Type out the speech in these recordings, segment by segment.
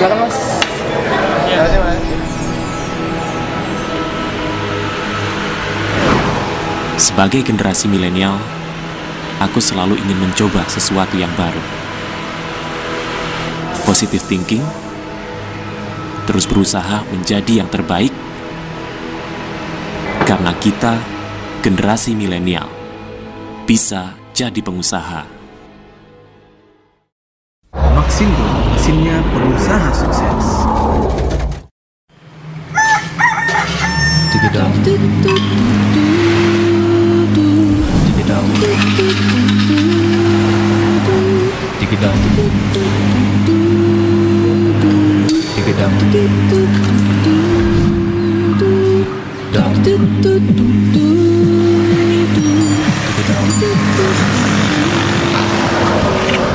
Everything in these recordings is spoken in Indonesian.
silakan ya, mas Sebagai generasi milenial, aku selalu ingin mencoba sesuatu yang baru. Positive thinking, terus berusaha menjadi yang terbaik, karena kita, generasi milenial, bisa jadi pengusaha. Maksimum pengusaha sukses.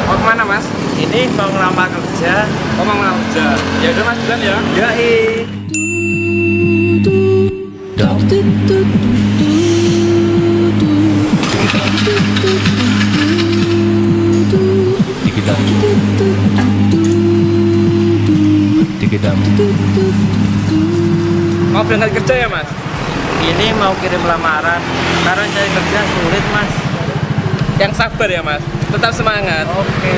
Mau kemana mas? ini mau ngelamar kerja oh mau ngelamar kerja ya udah mas bulan ya yoi Mau berangkat kerja ya mas? Ini mau kirim lamaran Karena cari kerja sulit mas Yang sabar ya mas Tetap semangat Oke okay.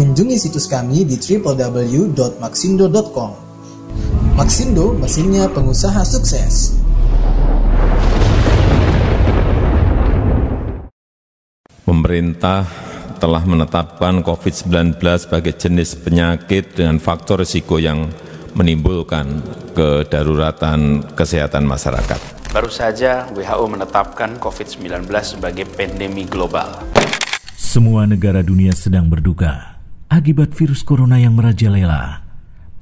Kunjungi situs kami di www.maxindo.com. Maxindo, mesinnya pengusaha sukses. Pemerintah telah menetapkan COVID-19 sebagai jenis penyakit dengan faktor risiko yang menimbulkan kedaruratan kesehatan masyarakat. Baru saja WHO menetapkan COVID-19 sebagai pandemi global. Semua negara dunia sedang berduka akibat virus corona yang merajalela.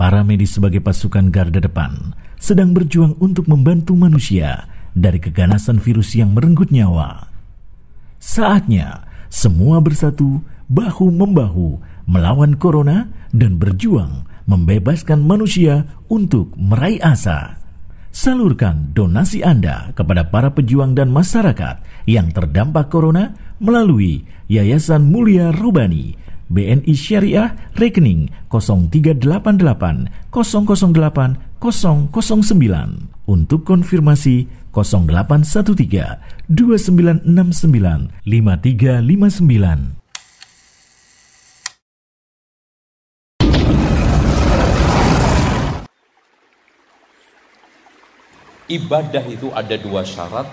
Para medis sebagai pasukan garda depan sedang berjuang untuk membantu manusia dari keganasan virus yang merenggut nyawa. Saatnya semua bersatu bahu membahu melawan corona dan berjuang membebaskan manusia untuk meraih asa. Salurkan donasi Anda kepada para pejuang dan masyarakat yang terdampak corona melalui Yayasan Mulia Robani BNI Syariah rekening 0388 008 009 untuk konfirmasi 0813 2969 5359 Ibadah itu ada dua syarat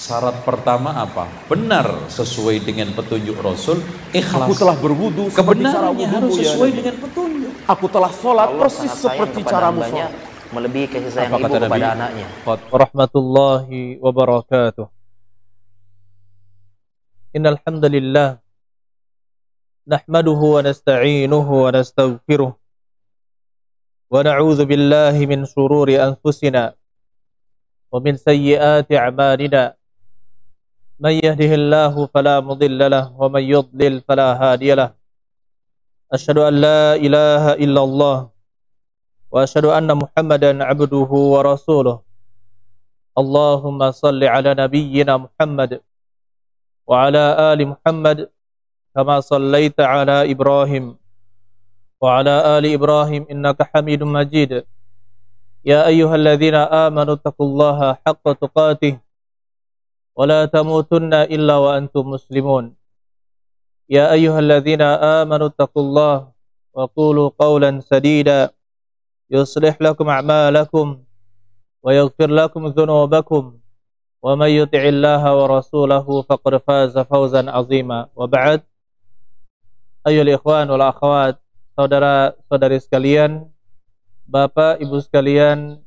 Syarat pertama apa? Benar sesuai dengan petunjuk Rasul. Ikhlas. Aku telah berwudu. Kebenarannya harus ya, sesuai ya, dengan petunjuk. Aku telah sholat Allah persis seperti cara sholat. Melebihi kasih sayang apa ibu kepada Nabi? anaknya. Warahmatullahi wabarakatuh. Innal hamdalillah nahmaduhu wa nasta'inuhu wa nastaghfiruh wa na'udzu billahi min shururi anfusina wa min a'malina من يهده الله فلا مضل له ومن يضلل فلا هادي له أشهد أن لا إله إلا الله وأشهد أن محمدا عبده ورسوله اللهم صل على نبينا محمد وعلى آل محمد كما صليت على إبراهيم وعلى آل إبراهيم إنك حميد مجيد يا أيها الذين آمنوا اتقوا الله حق تقاته ولا تموتن إلا وأنتم مسلمون يا أيها الذين آمنوا اتقوا الله وقولوا قولا سديدا يصلح لكم أعمالكم ويغفر لكم ذنوبكم ومن يطع الله ورسوله فقد فاز فوزا عظيما وبعد أيها الإخوان والأخوات saudara-saudari sekalian, Bapak, Ibu sekalian,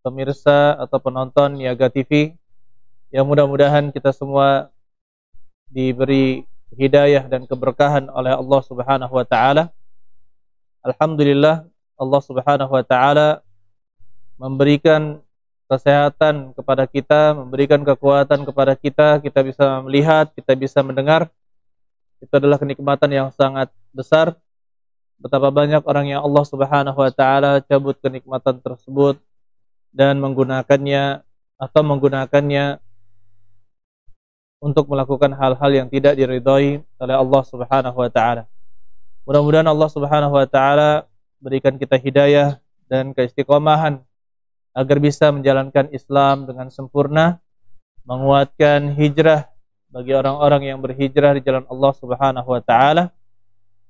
pemirsa atau penonton Niaga TV yang mudah-mudahan kita semua diberi hidayah dan keberkahan oleh Allah Subhanahu wa taala. Alhamdulillah Allah Subhanahu wa taala memberikan kesehatan kepada kita, memberikan kekuatan kepada kita, kita bisa melihat, kita bisa mendengar. Itu adalah kenikmatan yang sangat besar. Betapa banyak orang yang Allah Subhanahu wa taala cabut kenikmatan tersebut dan menggunakannya atau menggunakannya untuk melakukan hal-hal yang tidak diridhai oleh Allah Subhanahu wa taala. Mudah-mudahan Allah Subhanahu wa taala berikan kita hidayah dan keistiqomahan agar bisa menjalankan Islam dengan sempurna, menguatkan hijrah bagi orang-orang yang berhijrah di jalan Allah Subhanahu wa taala.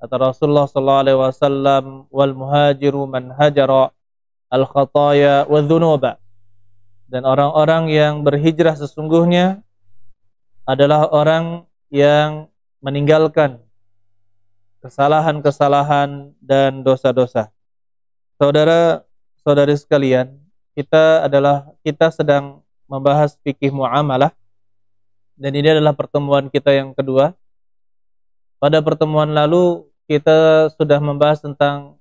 Kata Rasulullah sallallahu alaihi wasallam, "Wal muhajiru man hajara al khataya wa dhunuba." Dan orang-orang yang berhijrah sesungguhnya adalah orang yang meninggalkan kesalahan-kesalahan dan dosa-dosa. Saudara, saudari sekalian, kita adalah kita sedang membahas fikih muamalah dan ini adalah pertemuan kita yang kedua. Pada pertemuan lalu kita sudah membahas tentang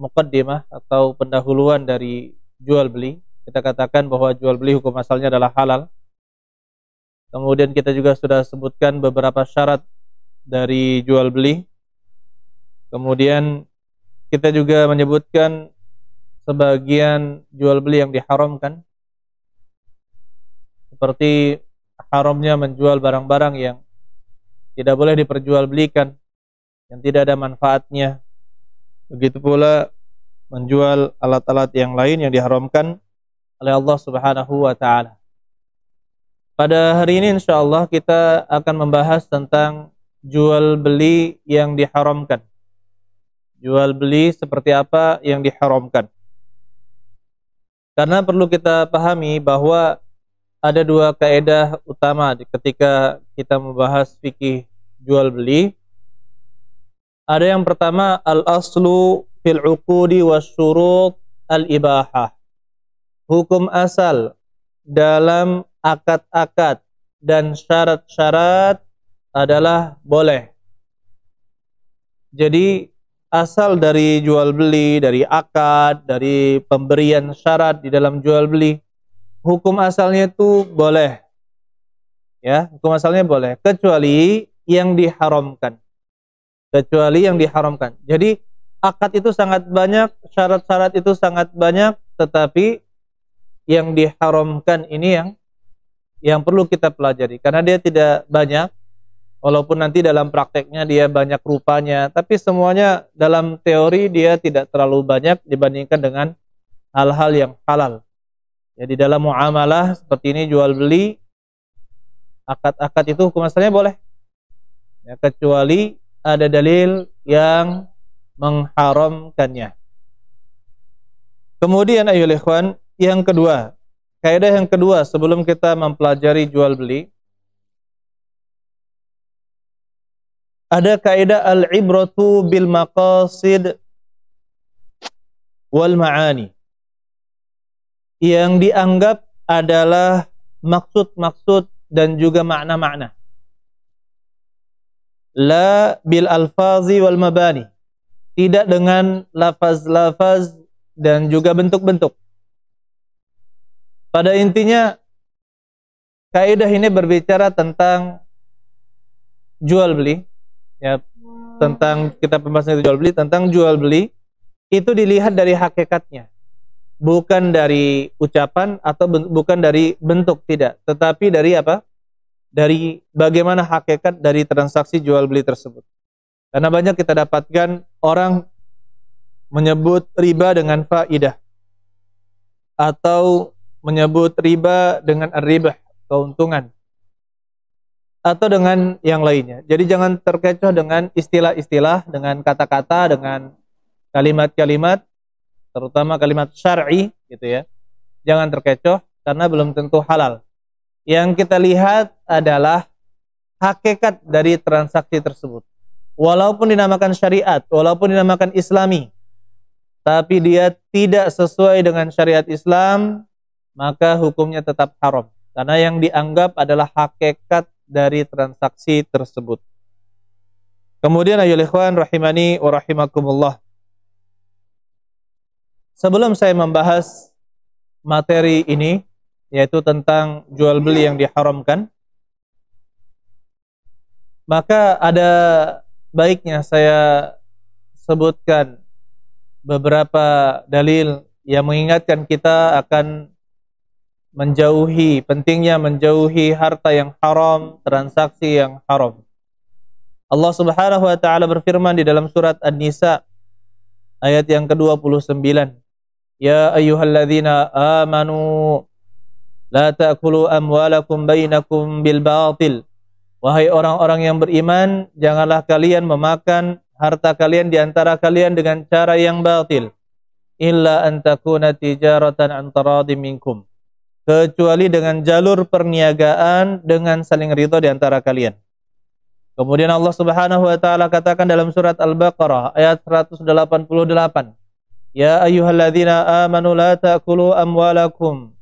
mukaddimah atau pendahuluan dari jual beli. Kita katakan bahwa jual beli hukum asalnya adalah halal Kemudian kita juga sudah sebutkan beberapa syarat dari jual beli. Kemudian kita juga menyebutkan sebagian jual beli yang diharamkan seperti haramnya menjual barang-barang yang tidak boleh diperjualbelikan yang tidak ada manfaatnya. Begitu pula menjual alat-alat yang lain yang diharamkan oleh Allah Subhanahu wa taala. Pada hari ini insya Allah kita akan membahas tentang jual beli yang diharamkan. Jual beli seperti apa yang diharamkan. Karena perlu kita pahami bahwa ada dua kaedah utama ketika kita membahas fikih jual beli. Ada yang pertama al-aslu fil uqudi wasyurut al-ibahah. Hukum asal dalam akad-akad dan syarat-syarat adalah boleh. Jadi asal dari jual beli, dari akad, dari pemberian syarat di dalam jual beli, hukum asalnya itu boleh. Ya, hukum asalnya boleh kecuali yang diharamkan. Kecuali yang diharamkan. Jadi akad itu sangat banyak, syarat-syarat itu sangat banyak, tetapi yang diharamkan ini yang yang perlu kita pelajari karena dia tidak banyak walaupun nanti dalam prakteknya dia banyak rupanya tapi semuanya dalam teori dia tidak terlalu banyak dibandingkan dengan hal-hal yang halal jadi dalam muamalah seperti ini jual beli akad-akad itu hukum asalnya boleh ya, kecuali ada dalil yang mengharamkannya kemudian ayol ikhwan yang kedua, kaidah yang kedua sebelum kita mempelajari jual beli ada kaidah al-ibratu bil maqasid wal ma'ani yang dianggap adalah maksud-maksud dan juga makna-makna. La bil alfazi wal mabani. Tidak dengan lafaz-lafaz dan juga bentuk-bentuk. Pada intinya kaidah ini berbicara tentang jual beli ya tentang kita pembahasan itu jual beli tentang jual beli itu dilihat dari hakikatnya bukan dari ucapan atau bukan dari bentuk tidak tetapi dari apa dari bagaimana hakikat dari transaksi jual beli tersebut karena banyak kita dapatkan orang menyebut riba dengan faidah atau menyebut riba dengan ribah keuntungan atau dengan yang lainnya. Jadi jangan terkecoh dengan istilah-istilah, dengan kata-kata, dengan kalimat-kalimat, terutama kalimat syar'i gitu ya. Jangan terkecoh karena belum tentu halal. Yang kita lihat adalah hakikat dari transaksi tersebut. Walaupun dinamakan syariat, walaupun dinamakan islami, tapi dia tidak sesuai dengan syariat Islam, maka hukumnya tetap haram karena yang dianggap adalah hakikat dari transaksi tersebut. Kemudian ayo ikhwan rahimani wa rahimakumullah. Sebelum saya membahas materi ini yaitu tentang jual beli yang diharamkan, maka ada baiknya saya sebutkan beberapa dalil yang mengingatkan kita akan menjauhi, pentingnya menjauhi harta yang haram, transaksi yang haram. Allah Subhanahu wa taala berfirman di dalam surat An-Nisa ayat yang ke-29. Ya ayyuhalladzina amanu la ta'kulu amwalakum bainakum bil batil. Wahai orang-orang yang beriman, janganlah kalian memakan harta kalian di antara kalian dengan cara yang batil. Illa an takuna tijaratan an taradim minkum kecuali dengan jalur perniagaan dengan saling ridho di antara kalian. Kemudian Allah Subhanahu wa taala katakan dalam surat Al-Baqarah ayat 188. Ya ayyuhalladzina amanu la ta'kulu amwalakum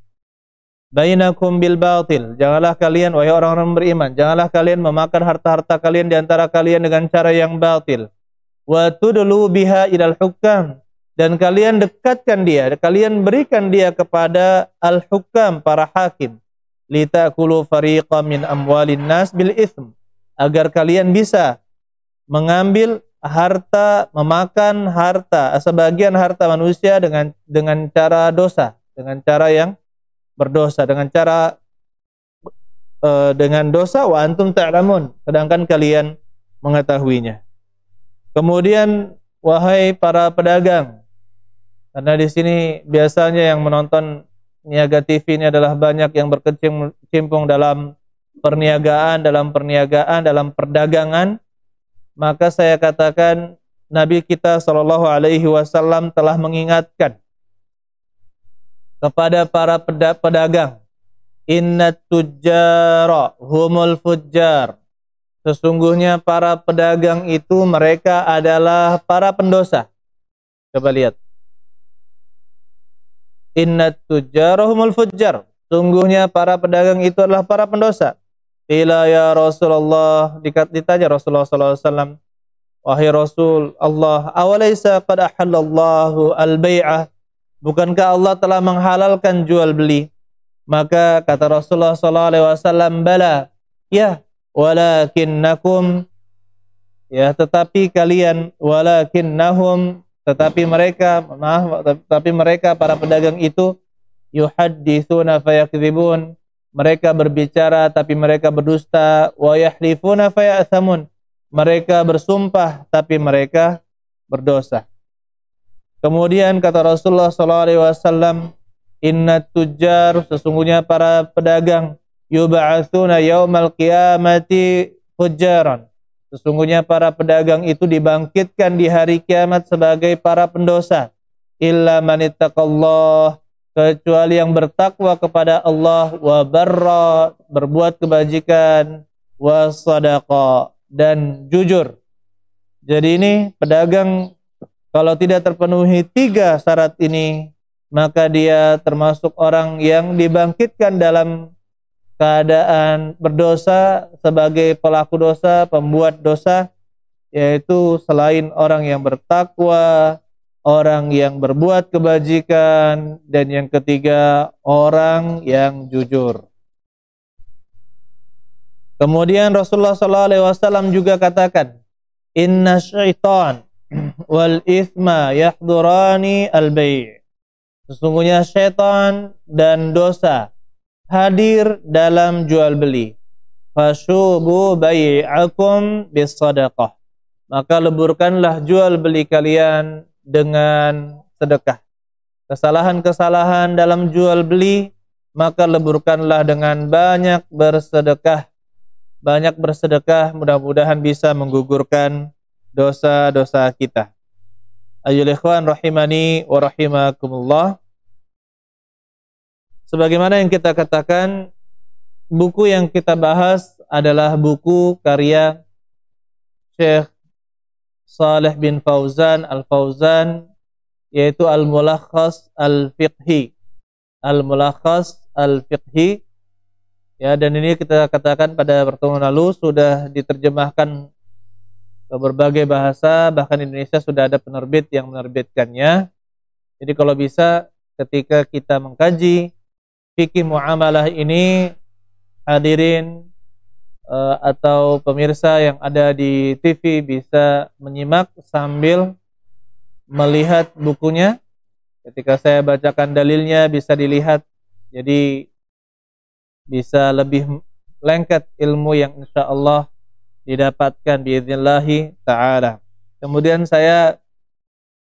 bainakum bil batil. Janganlah kalian wahai orang-orang beriman, janganlah kalian memakan harta-harta kalian di antara kalian dengan cara yang batil. Wa tudlu biha ilal hukam dan kalian dekatkan dia, kalian berikan dia kepada al-hukam para hakim. Litakulu fariqam min amwalin nas bil ithm agar kalian bisa mengambil harta, memakan harta, sebagian harta manusia dengan dengan cara dosa, dengan cara yang berdosa, dengan cara e, dengan dosa wa antum ta'lamun, sedangkan kalian mengetahuinya. Kemudian wahai para pedagang, karena di sini biasanya yang menonton niaga TV ini adalah banyak yang berkecimpung dalam perniagaan, dalam perniagaan, dalam perdagangan. Maka saya katakan Nabi kita Shallallahu Alaihi Wasallam telah mengingatkan kepada para pedagang, Inna tujara humul fujjar. Sesungguhnya para pedagang itu mereka adalah para pendosa. Coba lihat. Inna tujarahumul fujjar. Sungguhnya para pedagang itu adalah para pendosa. Bila ya Rasulullah dikat ditanya Rasulullah SAW. Wahai Rasul Allah, awalaysa qad ahallallahu al bayah Bukankah Allah telah menghalalkan jual beli? Maka kata Rasulullah SAW, bala, ya, walakinnakum, ya, tetapi kalian, walakinnahum, tetapi mereka maaf tapi mereka para pedagang itu yuhadditsuna fayakdzibun mereka berbicara tapi mereka berdusta wa yahlifuna fayasamun mereka bersumpah tapi mereka berdosa kemudian kata Rasulullah sallallahu alaihi wasallam inna tujjar sesungguhnya para pedagang yub'atsuna yaumal qiyamati fujjaran Sesungguhnya para pedagang itu dibangkitkan di hari kiamat sebagai para pendosa. Illa manittaqallah kecuali yang bertakwa kepada Allah wa barra berbuat kebajikan wa sadaqa dan jujur. Jadi ini pedagang kalau tidak terpenuhi tiga syarat ini maka dia termasuk orang yang dibangkitkan dalam keadaan berdosa sebagai pelaku dosa, pembuat dosa, yaitu selain orang yang bertakwa, orang yang berbuat kebajikan, dan yang ketiga orang yang jujur. Kemudian Rasulullah SAW juga katakan, Inna syaitan wal isma yahdurani al bayi Sesungguhnya syaitan dan dosa hadir dalam jual beli. Fasubu bayi'akum bisadaqah. Maka leburkanlah jual beli kalian dengan sedekah. Kesalahan-kesalahan dalam jual beli maka leburkanlah dengan banyak bersedekah. Banyak bersedekah mudah-mudahan bisa menggugurkan dosa-dosa kita. Ayolah ikhwan rahimani wa rahimakumullah. Sebagaimana yang kita katakan, buku yang kita bahas adalah buku karya Syekh Saleh bin Fauzan Al-Fauzan yaitu Al-Mulakhas Al-Fiqhi. Al-Mulakhas Al-Fiqhi ya dan ini kita katakan pada pertemuan lalu sudah diterjemahkan ke berbagai bahasa bahkan Indonesia sudah ada penerbit yang menerbitkannya jadi kalau bisa ketika kita mengkaji fikih muamalah ini hadirin eh, atau pemirsa yang ada di TV bisa menyimak sambil melihat bukunya. Ketika saya bacakan dalilnya bisa dilihat. Jadi bisa lebih lengket ilmu yang insya Allah didapatkan biiznillahi ta'ala. Kemudian saya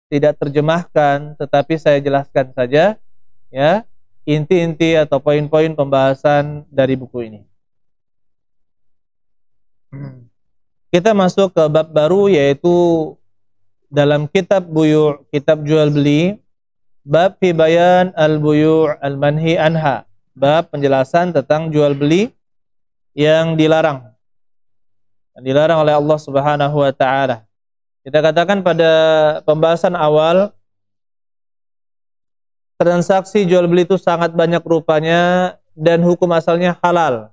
tidak terjemahkan tetapi saya jelaskan saja ya inti-inti atau poin-poin pembahasan dari buku ini. Kita masuk ke bab baru yaitu dalam kitab buyu, kitab jual beli, bab fi al buyu al manhi anha, bab penjelasan tentang jual beli yang dilarang. Yang dilarang oleh Allah Subhanahu wa taala. Kita katakan pada pembahasan awal Transaksi jual beli itu sangat banyak rupanya dan hukum asalnya halal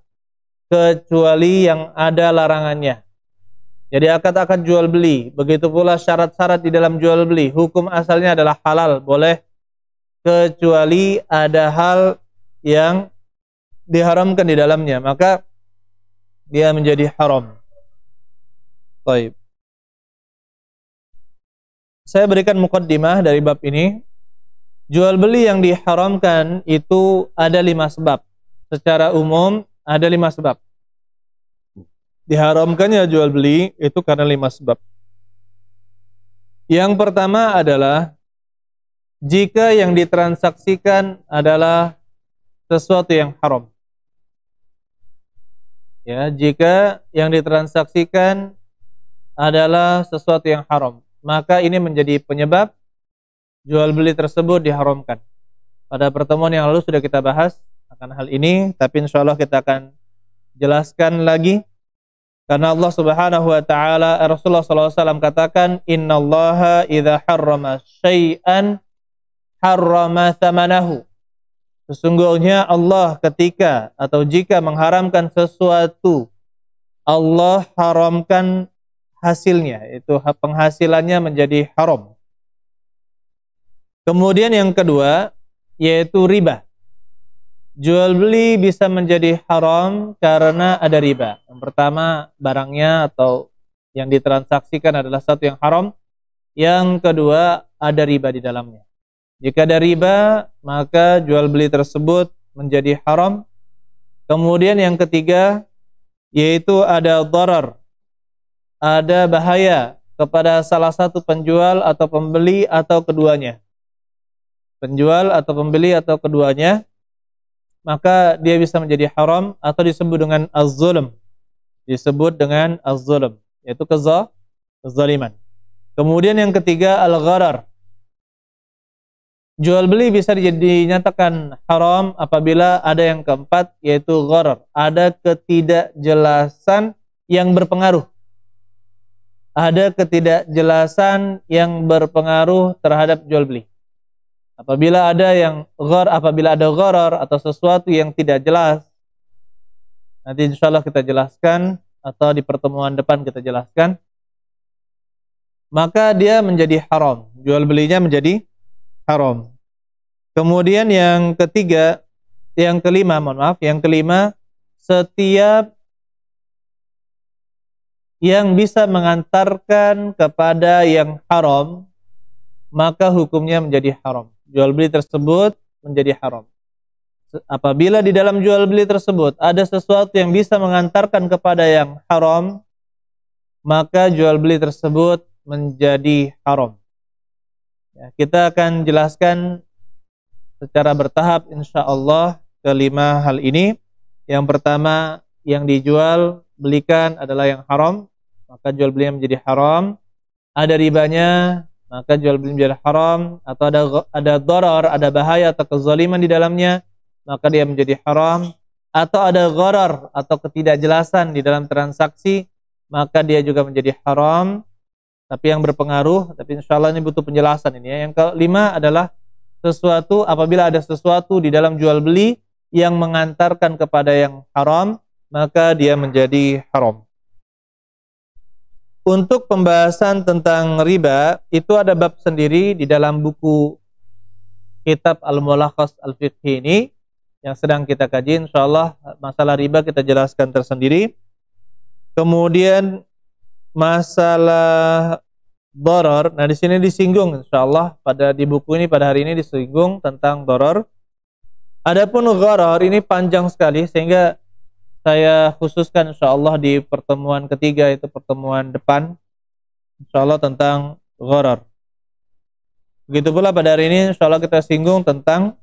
kecuali yang ada larangannya. Jadi akad akad jual beli, begitu pula syarat-syarat di dalam jual beli, hukum asalnya adalah halal, boleh kecuali ada hal yang diharamkan di dalamnya, maka dia menjadi haram. Baik. Saya berikan mukaddimah dari bab ini Jual beli yang diharamkan itu ada lima sebab. Secara umum ada lima sebab. Diharamkannya jual beli itu karena lima sebab. Yang pertama adalah jika yang ditransaksikan adalah sesuatu yang haram. Ya, jika yang ditransaksikan adalah sesuatu yang haram, maka ini menjadi penyebab jual beli tersebut diharamkan. Pada pertemuan yang lalu sudah kita bahas akan hal ini, tapi insya Allah kita akan jelaskan lagi. Karena Allah Subhanahu wa taala Rasulullah Sallallahu Alaihi Wasallam katakan innallaha idza harrama syai'an harrama thamanahu. Sesungguhnya Allah ketika atau jika mengharamkan sesuatu Allah haramkan hasilnya, itu penghasilannya menjadi haram. Kemudian yang kedua yaitu riba. Jual beli bisa menjadi haram karena ada riba. Yang pertama barangnya atau yang ditransaksikan adalah satu yang haram. Yang kedua ada riba di dalamnya. Jika ada riba maka jual beli tersebut menjadi haram. Kemudian yang ketiga yaitu ada dharar. Ada bahaya kepada salah satu penjual atau pembeli atau keduanya penjual atau pembeli atau keduanya, maka dia bisa menjadi haram atau disebut dengan az-zulm. Disebut dengan az-zulm, yaitu kezaliman. Kemudian yang ketiga al-gharar. Jual beli bisa dinyatakan haram apabila ada yang keempat yaitu gharar, ada ketidakjelasan yang berpengaruh. Ada ketidakjelasan yang berpengaruh terhadap jual beli. Apabila ada yang gor, apabila ada gharar atau sesuatu yang tidak jelas, nanti insya Allah kita jelaskan atau di pertemuan depan kita jelaskan. Maka dia menjadi haram, jual belinya menjadi haram. Kemudian yang ketiga, yang kelima, mohon maaf, yang kelima, setiap yang bisa mengantarkan kepada yang haram, maka hukumnya menjadi haram. Jual beli tersebut menjadi haram. Apabila di dalam jual beli tersebut ada sesuatu yang bisa mengantarkan kepada yang haram, maka jual beli tersebut menjadi haram. Ya, kita akan jelaskan secara bertahap insya Allah kelima hal ini. Yang pertama yang dijual belikan adalah yang haram, maka jual belinya menjadi haram. Ada ribanya, maka jual beli menjadi haram atau ada ada dharar, ada bahaya atau kezaliman di dalamnya, maka dia menjadi haram atau ada gharar atau ketidakjelasan di dalam transaksi, maka dia juga menjadi haram tapi yang berpengaruh, tapi insya Allah ini butuh penjelasan ini ya. Yang kelima adalah sesuatu apabila ada sesuatu di dalam jual beli yang mengantarkan kepada yang haram, maka dia menjadi haram. Untuk pembahasan tentang riba itu ada bab sendiri di dalam buku kitab Al-Mulakhas al fiqh ini yang sedang kita kaji insyaallah masalah riba kita jelaskan tersendiri. Kemudian masalah doror. Nah, di sini disinggung insyaallah pada di buku ini pada hari ini disinggung tentang doror. Adapun gharar ini panjang sekali sehingga saya khususkan insya Allah di pertemuan ketiga itu pertemuan depan insya Allah tentang gharar begitu pula pada hari ini insya Allah kita singgung tentang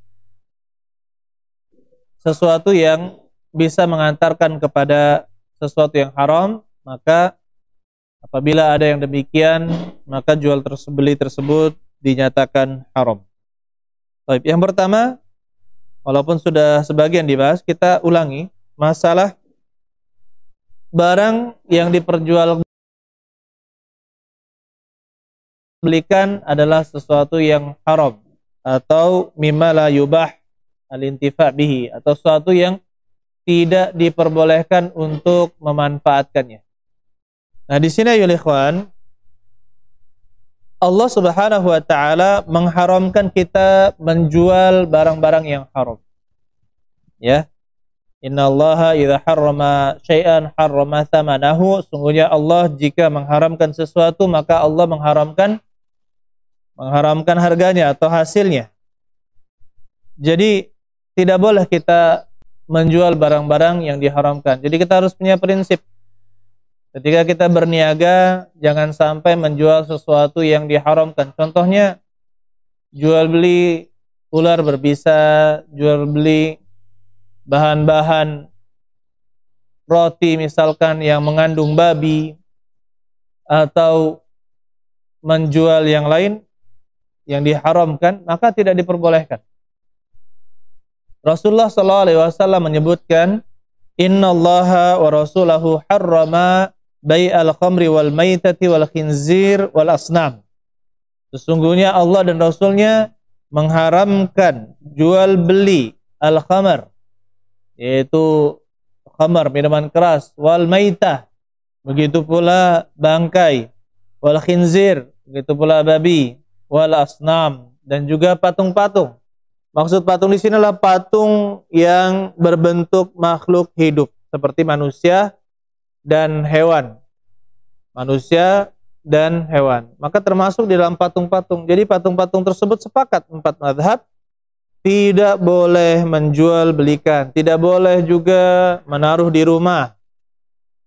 sesuatu yang bisa mengantarkan kepada sesuatu yang haram maka apabila ada yang demikian maka jual tersebeli tersebut dinyatakan haram Baik, yang pertama walaupun sudah sebagian dibahas kita ulangi masalah barang yang diperjualbelikan adalah sesuatu yang haram atau mimma yubah alintifa bihi atau sesuatu yang tidak diperbolehkan untuk memanfaatkannya. Nah, di sini ayol ikhwan Allah Subhanahu wa taala mengharamkan kita menjual barang-barang yang haram. Ya. Innallaha idha harrama syai'an harrama thamanahu. Sungguhnya Allah jika mengharamkan sesuatu maka Allah mengharamkan mengharamkan harganya atau hasilnya. Jadi tidak boleh kita menjual barang-barang yang diharamkan. Jadi kita harus punya prinsip. Ketika kita berniaga, jangan sampai menjual sesuatu yang diharamkan. Contohnya jual beli ular berbisa, jual beli bahan-bahan roti misalkan yang mengandung babi atau menjual yang lain yang diharamkan maka tidak diperbolehkan. Rasulullah Shallallahu Alaihi Wasallam menyebutkan Inna Allah wa Rasulahu harrama bayi al khamri wal maytati wal khinzir wal asnam. Sesungguhnya Allah dan Rasulnya mengharamkan jual beli al khamar, yaitu khamar minuman keras wal maitah begitu pula bangkai wal khinzir begitu pula babi wal asnam dan juga patung-patung maksud patung di sini adalah patung yang berbentuk makhluk hidup seperti manusia dan hewan manusia dan hewan maka termasuk di dalam patung-patung jadi patung-patung tersebut sepakat empat madhab tidak boleh menjual belikan, tidak boleh juga menaruh di rumah.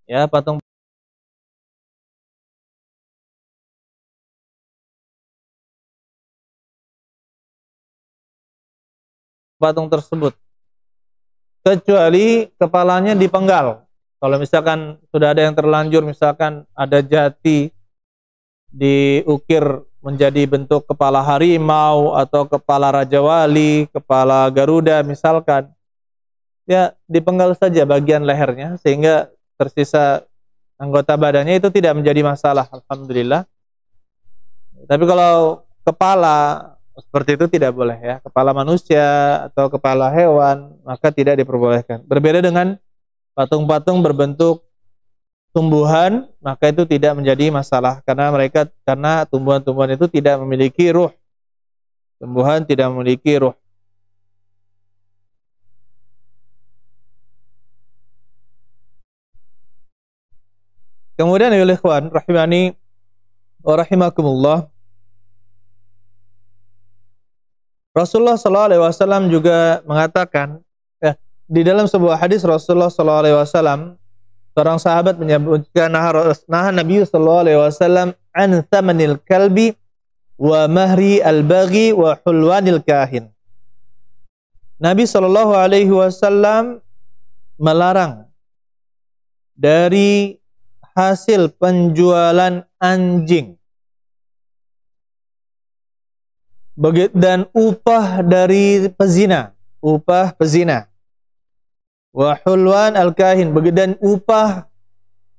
Ya, patung patung tersebut. Kecuali kepalanya dipenggal. Kalau misalkan sudah ada yang terlanjur, misalkan ada jati diukir menjadi bentuk kepala harimau atau kepala raja wali, kepala garuda misalkan. Ya, dipenggal saja bagian lehernya sehingga tersisa anggota badannya itu tidak menjadi masalah, alhamdulillah. Tapi kalau kepala seperti itu tidak boleh ya, kepala manusia atau kepala hewan maka tidak diperbolehkan. Berbeda dengan patung-patung berbentuk tumbuhan maka itu tidak menjadi masalah karena mereka karena tumbuhan-tumbuhan itu tidak memiliki ruh tumbuhan tidak memiliki ruh Kemudian ya ikhwan rahimani wa rahimakumullah Rasulullah sallallahu alaihi wasallam juga mengatakan eh, di dalam sebuah hadis Rasulullah sallallahu alaihi wasallam Seorang sahabat menyebutkan nahan Nabi sallallahu alaihi wasallam an thamanil kalbi wa mahri al-baghi wa hulwanil kahin. Nabi Sallallahu alaihi wasallam melarang dari hasil penjualan anjing dan upah dari pezina, upah pezina wa hulwan al-kahin dan upah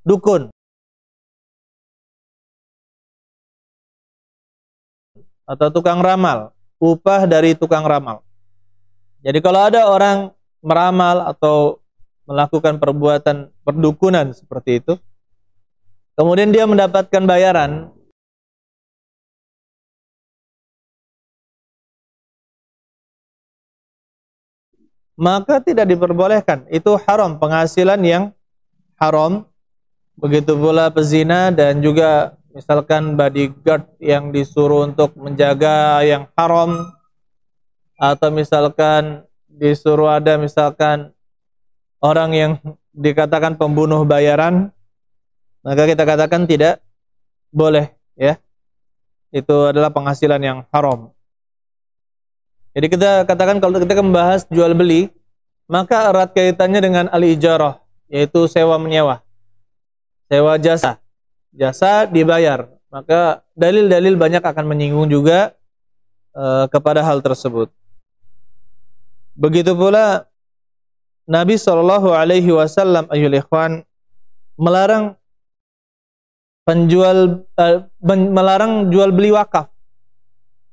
dukun atau tukang ramal, upah dari tukang ramal. Jadi kalau ada orang meramal atau melakukan perbuatan perdukunan seperti itu, kemudian dia mendapatkan bayaran maka tidak diperbolehkan. Itu haram, penghasilan yang haram. Begitu pula pezina dan juga misalkan bodyguard yang disuruh untuk menjaga yang haram atau misalkan disuruh ada misalkan orang yang dikatakan pembunuh bayaran maka kita katakan tidak boleh ya itu adalah penghasilan yang haram jadi kita katakan kalau kita membahas jual beli, maka erat kaitannya dengan al-ijarah, yaitu sewa menyewa. Sewa jasa. Jasa dibayar. Maka dalil-dalil banyak akan menyinggung juga e, kepada hal tersebut. Begitu pula Nabi Shallallahu alaihi wasallam ayul ikhwan melarang penjual e, melarang jual beli wakaf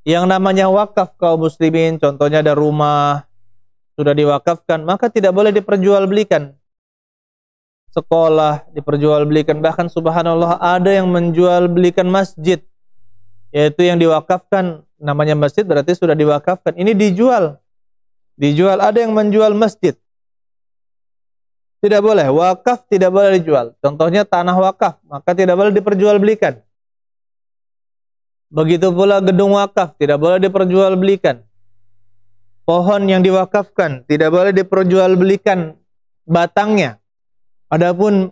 yang namanya wakaf kaum muslimin, contohnya ada rumah sudah diwakafkan, maka tidak boleh diperjualbelikan. Sekolah diperjualbelikan, bahkan subhanallah ada yang menjual belikan masjid, yaitu yang diwakafkan. Namanya masjid berarti sudah diwakafkan. Ini dijual, dijual. Ada yang menjual masjid. Tidak boleh, wakaf tidak boleh dijual. Contohnya tanah wakaf, maka tidak boleh diperjualbelikan. Begitu pula gedung wakaf tidak boleh diperjualbelikan. Pohon yang diwakafkan tidak boleh diperjualbelikan batangnya. Adapun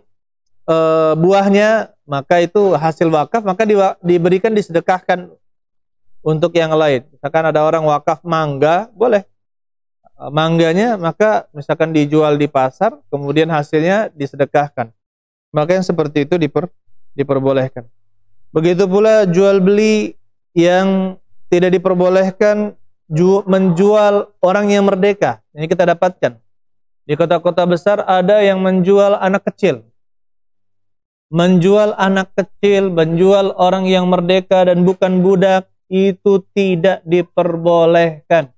e, buahnya maka itu hasil wakaf maka di, diberikan disedekahkan untuk yang lain. Misalkan ada orang wakaf mangga, boleh. Eh, mangganya maka misalkan dijual di pasar, kemudian hasilnya disedekahkan. Maka yang seperti itu diper, diperbolehkan. Begitu pula jual beli yang tidak diperbolehkan menjual orang yang merdeka. Ini kita dapatkan. Di kota-kota besar ada yang menjual anak kecil. Menjual anak kecil, menjual orang yang merdeka dan bukan budak itu tidak diperbolehkan.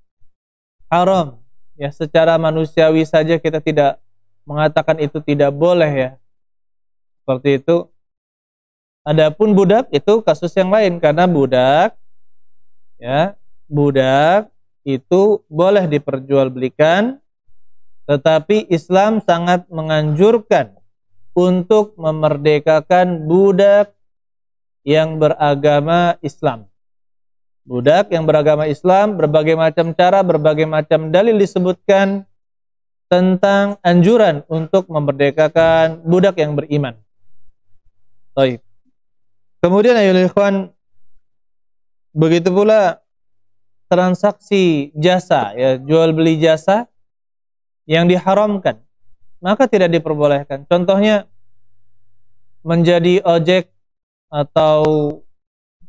Haram. Ya, secara manusiawi saja kita tidak mengatakan itu tidak boleh ya. Seperti itu Adapun budak itu kasus yang lain karena budak ya, budak itu boleh diperjualbelikan tetapi Islam sangat menganjurkan untuk memerdekakan budak yang beragama Islam. Budak yang beragama Islam berbagai macam cara, berbagai macam dalil disebutkan tentang anjuran untuk memerdekakan budak yang beriman. Baik. Kemudian ayol ikhwan begitu pula transaksi jasa ya jual beli jasa yang diharamkan maka tidak diperbolehkan. Contohnya menjadi ojek atau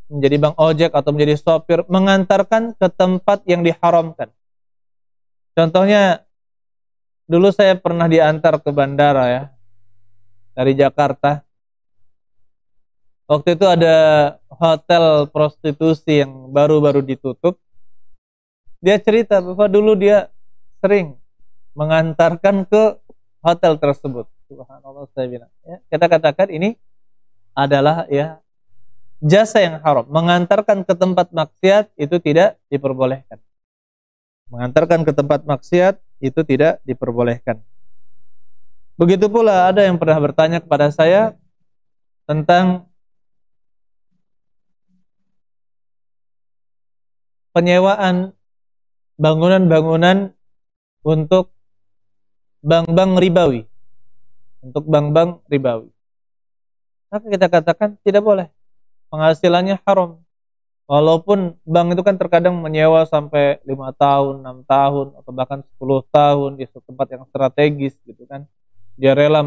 menjadi bank ojek atau menjadi sopir mengantarkan ke tempat yang diharamkan. Contohnya dulu saya pernah diantar ke bandara ya dari Jakarta waktu itu ada hotel prostitusi yang baru-baru ditutup. Dia cerita bahwa dulu dia sering mengantarkan ke hotel tersebut. Subhanallah saya bilang. Ya, kita katakan ini adalah ya jasa yang haram. Mengantarkan ke tempat maksiat itu tidak diperbolehkan. Mengantarkan ke tempat maksiat itu tidak diperbolehkan. Begitu pula ada yang pernah bertanya kepada saya tentang penyewaan bangunan-bangunan untuk bank-bank ribawi. Untuk bank-bank ribawi. Maka kita katakan tidak boleh. Penghasilannya haram. Walaupun bank itu kan terkadang menyewa sampai 5 tahun, 6 tahun, atau bahkan 10 tahun di tempat yang strategis gitu kan. Dia rela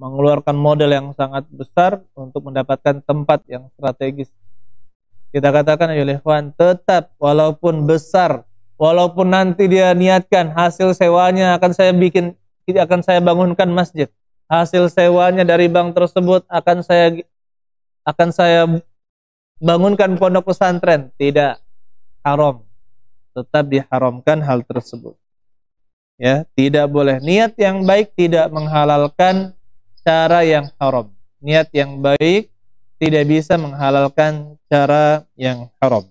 mengeluarkan modal yang sangat besar untuk mendapatkan tempat yang strategis kita katakan ayo Ikhwan, tetap walaupun besar, walaupun nanti dia niatkan hasil sewanya akan saya bikin, akan saya bangunkan masjid. Hasil sewanya dari bank tersebut akan saya akan saya bangunkan pondok pesantren. Tidak haram. Tetap diharamkan hal tersebut. Ya, tidak boleh. Niat yang baik tidak menghalalkan cara yang haram. Niat yang baik tidak bisa menghalalkan cara yang haram.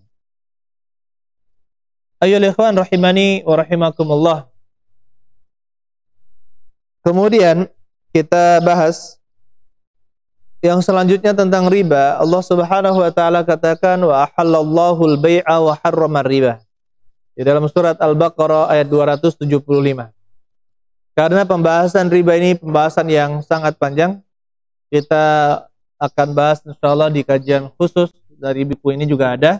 Ayo ikhwan rahimani wa rahimakumullah. Kemudian kita bahas yang selanjutnya tentang riba. Allah Subhanahu wa taala katakan wa ahallallahu al-bai'a wa harrama riba. Di dalam surat Al-Baqarah ayat 275. Karena pembahasan riba ini pembahasan yang sangat panjang, kita akan bahas insya Allah di kajian khusus dari buku ini juga ada.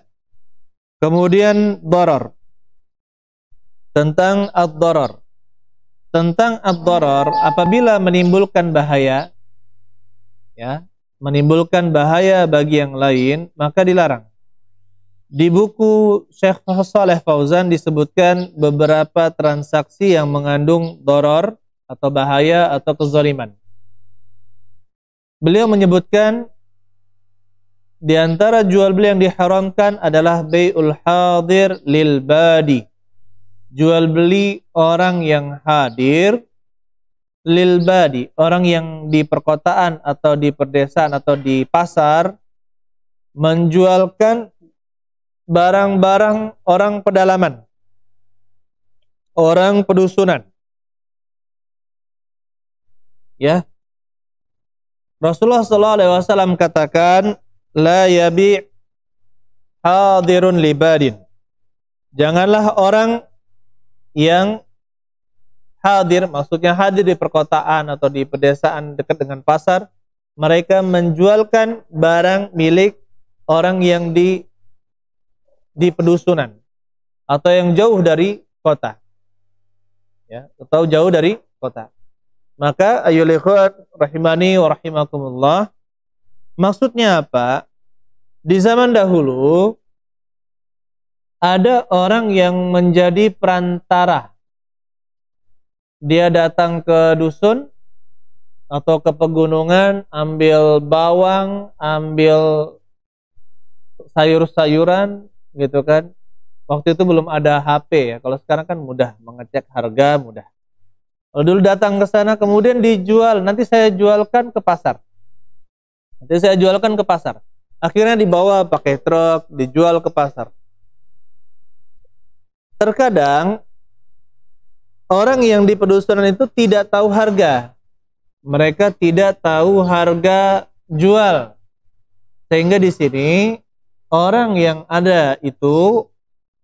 Kemudian doror. Tentang ad-doror. Tentang ad-doror, apabila menimbulkan bahaya, ya, menimbulkan bahaya bagi yang lain, maka dilarang. Di buku Syekh Saleh Fauzan disebutkan beberapa transaksi yang mengandung doror atau bahaya atau kezaliman. Beliau menyebutkan di antara jual beli yang diharamkan adalah bayul hadir lil badi. Jual beli orang yang hadir lil badi, orang yang di perkotaan atau di perdesaan atau di pasar menjualkan barang-barang orang pedalaman. Orang pedusunan. Ya, Rasulullah sallallahu alaihi wasallam katakan la yabi hadirun libadin. Janganlah orang yang hadir, maksudnya hadir di perkotaan atau di pedesaan dekat dengan pasar, mereka menjualkan barang milik orang yang di di pedusunan atau yang jauh dari kota. Ya, atau jauh dari kota. Maka ayo ikhwan rahimani wa rahimakumullah. Maksudnya apa? Di zaman dahulu ada orang yang menjadi perantara. Dia datang ke dusun atau ke pegunungan, ambil bawang, ambil sayur-sayuran gitu kan. Waktu itu belum ada HP ya. Kalau sekarang kan mudah mengecek harga, mudah kalau dulu datang ke sana kemudian dijual, nanti saya jualkan ke pasar. Nanti saya jualkan ke pasar. Akhirnya dibawa pakai truk, dijual ke pasar. Terkadang orang yang di pedusunan itu tidak tahu harga. Mereka tidak tahu harga jual. Sehingga di sini orang yang ada itu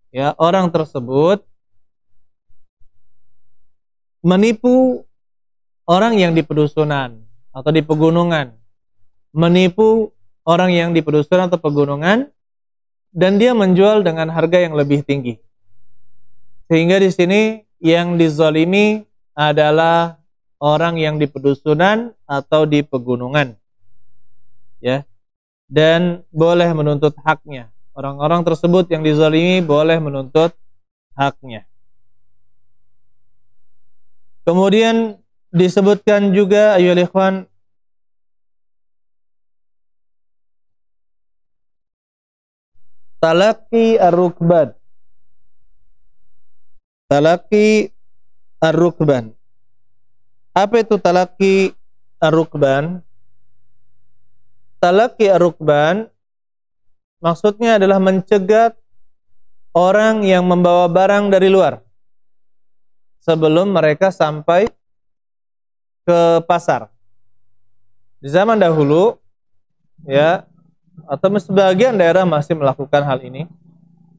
ya orang tersebut menipu orang yang di pedusunan atau di pegunungan, menipu orang yang di pedusunan atau pegunungan, dan dia menjual dengan harga yang lebih tinggi. Sehingga di sini yang dizolimi adalah orang yang di pedusunan atau di pegunungan. Ya. Dan boleh menuntut haknya. Orang-orang tersebut yang dizolimi boleh menuntut haknya. Kemudian disebutkan juga ayol ikhwan talaki ar-rukban talaki ar-rukban apa itu talaki ar-rukban talaki ar-rukban maksudnya adalah mencegat orang yang membawa barang dari luar sebelum mereka sampai ke pasar. Di zaman dahulu, ya, atau sebagian daerah masih melakukan hal ini.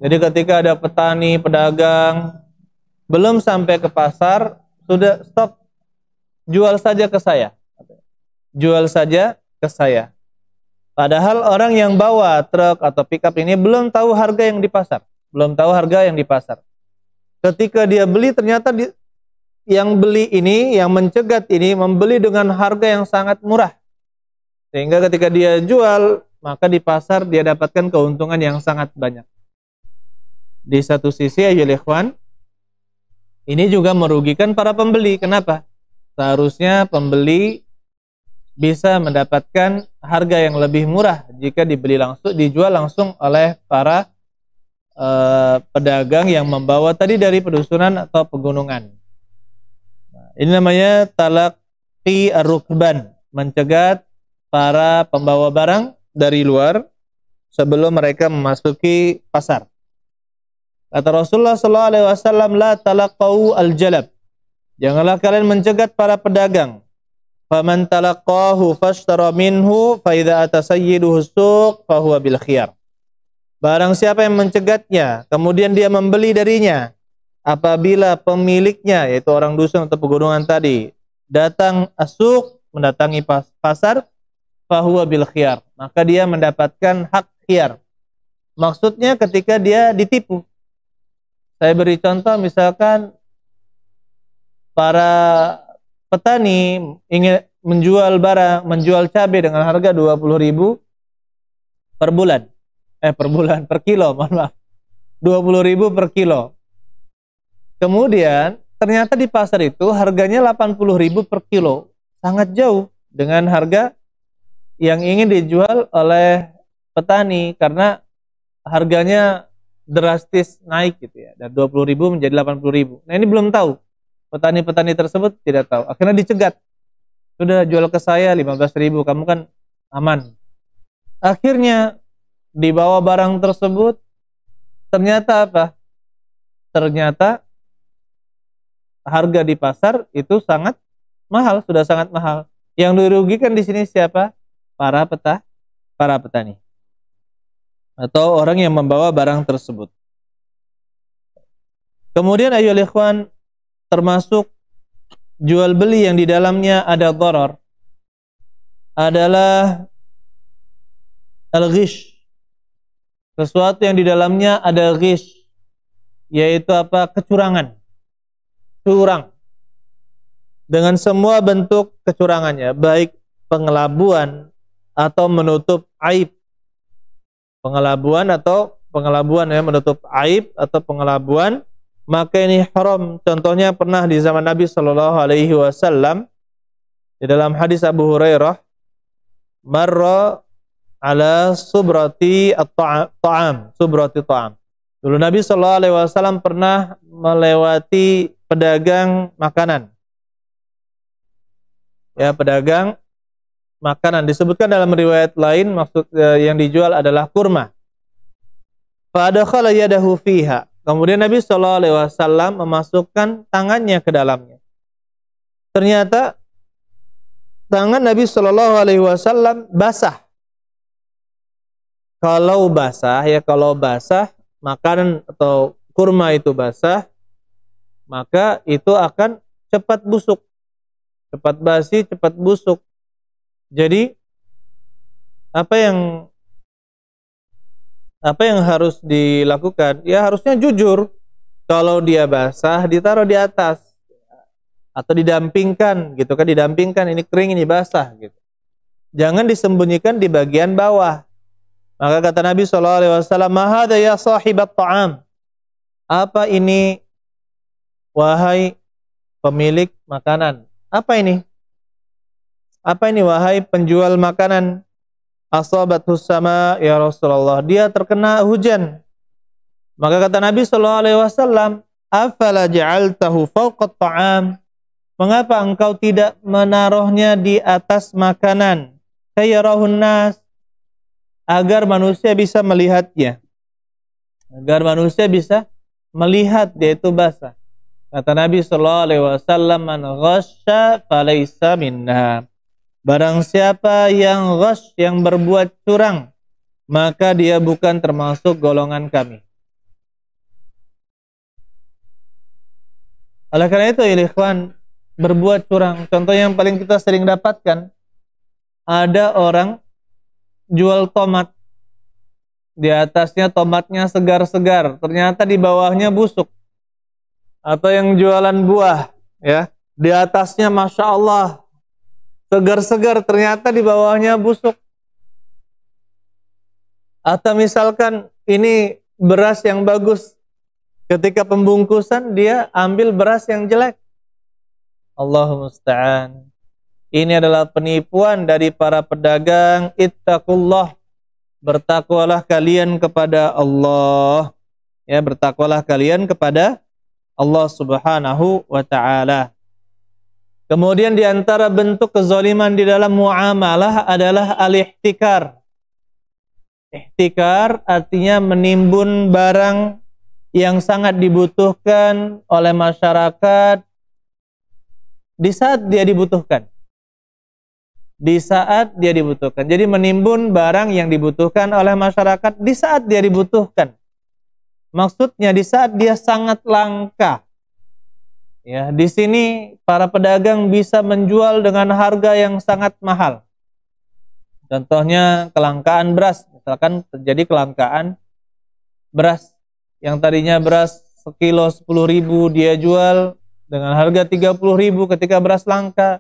Jadi ketika ada petani, pedagang, belum sampai ke pasar, sudah stop, jual saja ke saya. Jual saja ke saya. Padahal orang yang bawa truk atau pickup ini belum tahu harga yang di pasar. Belum tahu harga yang di pasar. Ketika dia beli ternyata di, yang beli ini, yang mencegat ini membeli dengan harga yang sangat murah. Sehingga ketika dia jual, maka di pasar dia dapatkan keuntungan yang sangat banyak. Di satu sisi ayol ikhwan, ini juga merugikan para pembeli. Kenapa? Seharusnya pembeli bisa mendapatkan harga yang lebih murah jika dibeli langsung dijual langsung oleh para pembeli eh, pedagang yang membawa tadi dari pedusunan atau pegunungan. Nah, ini namanya talaki rukban, mencegat para pembawa barang dari luar sebelum mereka memasuki pasar. Kata Rasulullah SAW, Alaihi Wasallam, la al jalab. Janganlah kalian mencegat para pedagang. Faman talaqahu fashtara minhu fa idza suq fa huwa bil khiyar. Barang siapa yang mencegatnya, kemudian dia membeli darinya, apabila pemiliknya, yaitu orang dusun atau pegunungan tadi, datang asuk, mendatangi pasar, fahuwa bil khiyar. Maka dia mendapatkan hak khiyar. Maksudnya ketika dia ditipu. Saya beri contoh misalkan para petani ingin menjual barang, menjual cabai dengan harga 20 ribu per bulan eh per bulan per kilo mohon maaf 20 ribu per kilo kemudian ternyata di pasar itu harganya 80 ribu per kilo sangat jauh dengan harga yang ingin dijual oleh petani karena harganya drastis naik gitu ya dari 20 ribu menjadi 80 ribu nah ini belum tahu petani-petani tersebut tidak tahu akhirnya dicegat sudah jual ke saya 15 ribu kamu kan aman akhirnya di bawah barang tersebut ternyata apa? Ternyata harga di pasar itu sangat mahal, sudah sangat mahal. Yang dirugikan di sini siapa? Para peta, para petani atau orang yang membawa barang tersebut. Kemudian ayol ikhwan termasuk jual beli yang di dalamnya ada doror adalah al-ghish sesuatu yang di dalamnya ada ghish yaitu apa kecurangan curang dengan semua bentuk kecurangannya baik pengelabuan atau menutup aib pengelabuan atau pengelabuan ya menutup aib atau pengelabuan maka ini haram contohnya pernah di zaman Nabi Shallallahu Alaihi Wasallam di dalam hadis Abu Hurairah marra ala subrati atau taam subrati ta'am. Dulu Nabi Shallallahu alaihi wasallam pernah melewati pedagang makanan. Ya, pedagang makanan disebutkan dalam riwayat lain maksud eh, yang dijual adalah kurma. Fadakhala yadahu fiha. Kemudian Nabi Shallallahu alaihi wasallam memasukkan tangannya ke dalamnya. Ternyata tangan Nabi Shallallahu alaihi wasallam basah kalau basah ya kalau basah makanan atau kurma itu basah maka itu akan cepat busuk cepat basi cepat busuk jadi apa yang apa yang harus dilakukan ya harusnya jujur kalau dia basah ditaruh di atas atau didampingkan gitu kan didampingkan ini kering ini basah gitu jangan disembunyikan di bagian bawah maka kata Nabi Shallallahu Alaihi Wasallam, "Mahada ya sahibat ta'am." Apa ini, wahai pemilik makanan? Apa ini? Apa ini wahai penjual makanan? Asobat husama ya Rasulullah. Dia terkena hujan. Maka kata Nabi Shallallahu Alaihi Wasallam, "Afala ja'altahu fawqa ta'am?" Mengapa engkau tidak menaruhnya di atas makanan? Kayarahun nas agar manusia bisa melihatnya. Agar manusia bisa melihat dia itu basah. Kata Nabi Shallallahu alaihi wasallam, "Man ghasya falaisa minna." Barang siapa yang ghash yang berbuat curang, maka dia bukan termasuk golongan kami. Oleh karena itu, ya ikhwan, berbuat curang. Contoh yang paling kita sering dapatkan, ada orang jual tomat. Di atasnya tomatnya segar-segar, ternyata di bawahnya busuk. Atau yang jualan buah, ya. Di atasnya Masya Allah, segar-segar, ternyata di bawahnya busuk. Atau misalkan ini beras yang bagus, ketika pembungkusan dia ambil beras yang jelek. Allahumma musta'an. Ini adalah penipuan dari para pedagang. Ittaqullah. Bertakwalah kalian kepada Allah. Ya, bertakwalah kalian kepada Allah Subhanahu wa taala. Kemudian di antara bentuk kezaliman di dalam muamalah adalah al-ihtikar. Ihtikar artinya menimbun barang yang sangat dibutuhkan oleh masyarakat di saat dia dibutuhkan di saat dia dibutuhkan. Jadi menimbun barang yang dibutuhkan oleh masyarakat di saat dia dibutuhkan. Maksudnya di saat dia sangat langka. Ya, di sini para pedagang bisa menjual dengan harga yang sangat mahal. Contohnya kelangkaan beras, misalkan terjadi kelangkaan beras yang tadinya beras sekilo 10.000 dia jual dengan harga 30.000 ketika beras langka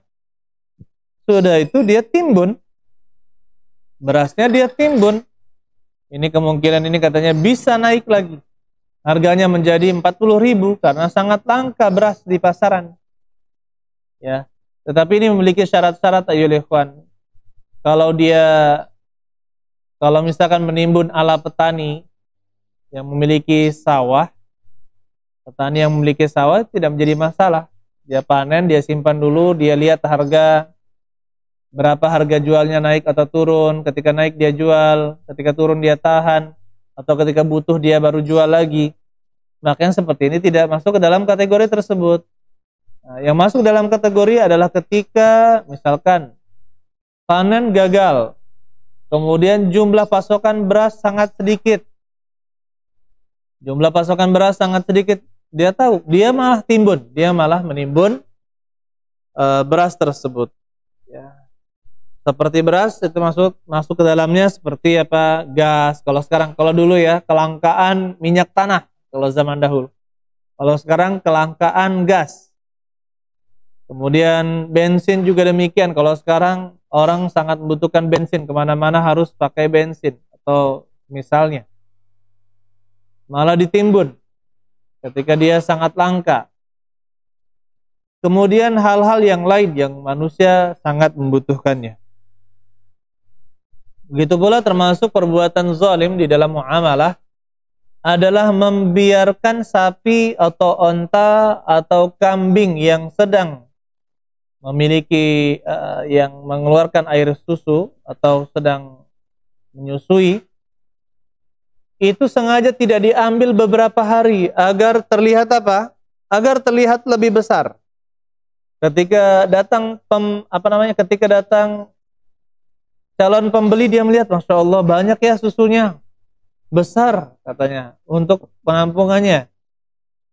sudah itu dia timbun. Berasnya dia timbun. Ini kemungkinan ini katanya bisa naik lagi. Harganya menjadi 40.000 ribu karena sangat langka beras di pasaran. Ya. Tetapi ini memiliki syarat-syarat ayo Kalau dia kalau misalkan menimbun ala petani yang memiliki sawah, petani yang memiliki sawah tidak menjadi masalah. Dia panen, dia simpan dulu, dia lihat harga berapa harga jualnya naik atau turun, ketika naik dia jual, ketika turun dia tahan, atau ketika butuh dia baru jual lagi. Maka yang seperti ini tidak masuk ke dalam kategori tersebut. Nah, yang masuk dalam kategori adalah ketika misalkan panen gagal, kemudian jumlah pasokan beras sangat sedikit. Jumlah pasokan beras sangat sedikit, dia tahu, dia malah timbun, dia malah menimbun eh, beras tersebut seperti beras itu masuk masuk ke dalamnya seperti apa gas kalau sekarang kalau dulu ya kelangkaan minyak tanah kalau zaman dahulu kalau sekarang kelangkaan gas kemudian bensin juga demikian kalau sekarang orang sangat membutuhkan bensin kemana-mana harus pakai bensin atau misalnya malah ditimbun ketika dia sangat langka kemudian hal-hal yang lain yang manusia sangat membutuhkannya Begitu pula termasuk perbuatan zalim di dalam muamalah adalah membiarkan sapi atau onta atau kambing yang sedang memiliki uh, yang mengeluarkan air susu atau sedang menyusui itu sengaja tidak diambil beberapa hari agar terlihat apa? Agar terlihat lebih besar. Ketika datang pem, apa namanya? Ketika datang calon pembeli dia melihat masya Allah banyak ya susunya besar katanya untuk penampungannya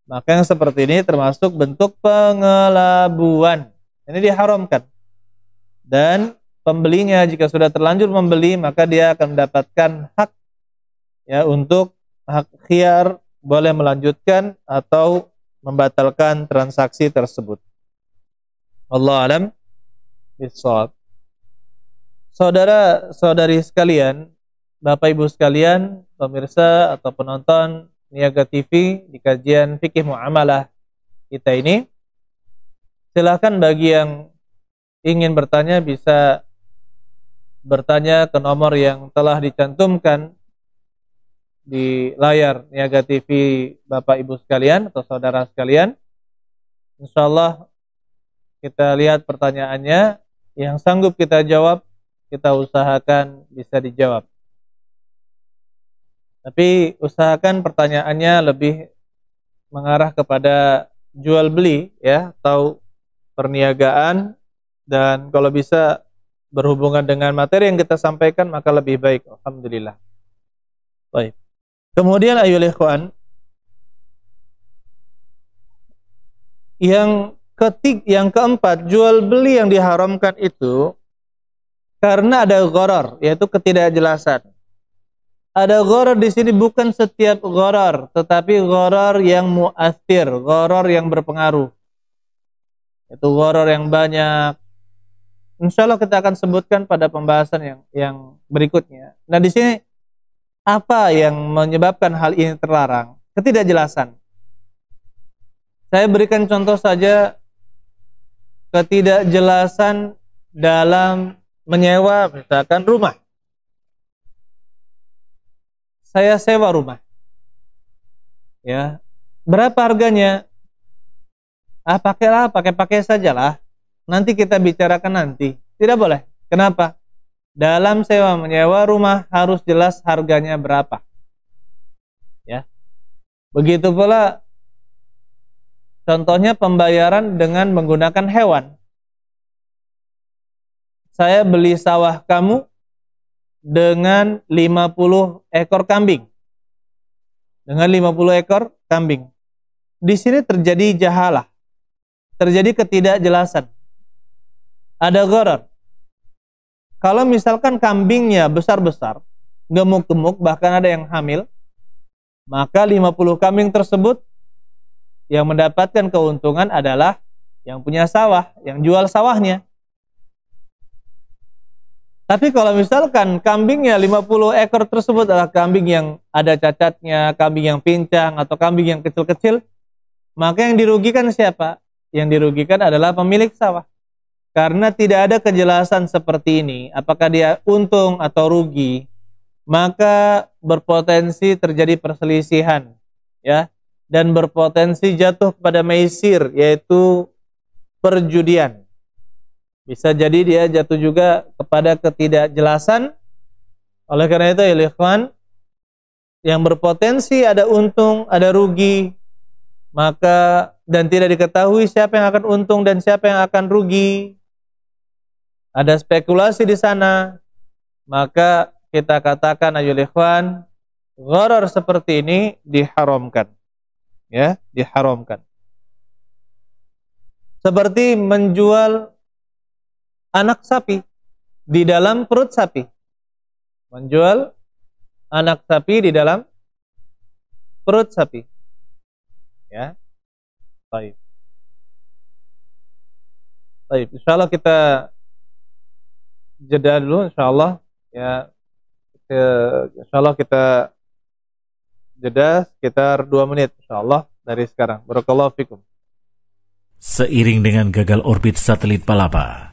maka yang seperti ini termasuk bentuk pengelabuan ini diharamkan dan pembelinya jika sudah terlanjur membeli maka dia akan mendapatkan hak ya untuk hak khiar boleh melanjutkan atau membatalkan transaksi tersebut Allah alam bisawab Saudara-saudari sekalian, Bapak Ibu sekalian, pemirsa atau penonton Niaga TV di kajian fikih muamalah kita ini, silahkan bagi yang ingin bertanya bisa bertanya ke nomor yang telah dicantumkan di layar Niaga TV Bapak Ibu sekalian atau saudara sekalian. Insya Allah kita lihat pertanyaannya yang sanggup kita jawab kita usahakan bisa dijawab. Tapi usahakan pertanyaannya lebih mengarah kepada jual beli ya atau perniagaan dan kalau bisa berhubungan dengan materi yang kita sampaikan maka lebih baik. Alhamdulillah. Baik. Kemudian ayol ikhwan yang ketik yang keempat jual beli yang diharamkan itu karena ada goror, yaitu ketidakjelasan. Ada goror di sini bukan setiap goror, tetapi goror yang muasir, goror yang berpengaruh. Itu goror yang banyak. Insya Allah kita akan sebutkan pada pembahasan yang yang berikutnya. Nah di sini apa yang menyebabkan hal ini terlarang? Ketidakjelasan. Saya berikan contoh saja ketidakjelasan dalam menyewa misalkan rumah. Saya sewa rumah. Ya. Berapa harganya? Ah, pakailah, pakai-pakai sajalah. Nanti kita bicarakan nanti. Tidak boleh. Kenapa? Dalam sewa menyewa rumah harus jelas harganya berapa. Ya. Begitu pula contohnya pembayaran dengan menggunakan hewan saya beli sawah kamu dengan 50 ekor kambing. Dengan 50 ekor kambing. Di sini terjadi jahalah. Terjadi ketidakjelasan. Ada goror. Kalau misalkan kambingnya besar-besar, gemuk-gemuk, bahkan ada yang hamil, maka 50 kambing tersebut yang mendapatkan keuntungan adalah yang punya sawah, yang jual sawahnya. Tapi kalau misalkan kambingnya 50 ekor tersebut adalah kambing yang ada cacatnya, kambing yang pincang atau kambing yang kecil-kecil, maka yang dirugikan siapa? Yang dirugikan adalah pemilik sawah. Karena tidak ada kejelasan seperti ini, apakah dia untung atau rugi, maka berpotensi terjadi perselisihan, ya, dan berpotensi jatuh kepada meisir, yaitu perjudian. Bisa jadi dia jatuh juga kepada ketidakjelasan. Oleh karena itu, ya, ikhwan yang berpotensi ada untung, ada rugi, maka dan tidak diketahui siapa yang akan untung dan siapa yang akan rugi. Ada spekulasi di sana. Maka kita katakan ayo ikhwan, gharar seperti ini diharamkan. Ya, diharamkan. Seperti menjual anak sapi di dalam perut sapi. Menjual anak sapi di dalam perut sapi. Ya. Baik. Baik, insyaallah kita jeda dulu insyaallah ya ke insyaallah kita jeda sekitar 2 menit insyaallah dari sekarang. Barakallahu fikum. Seiring dengan gagal orbit satelit Palapa,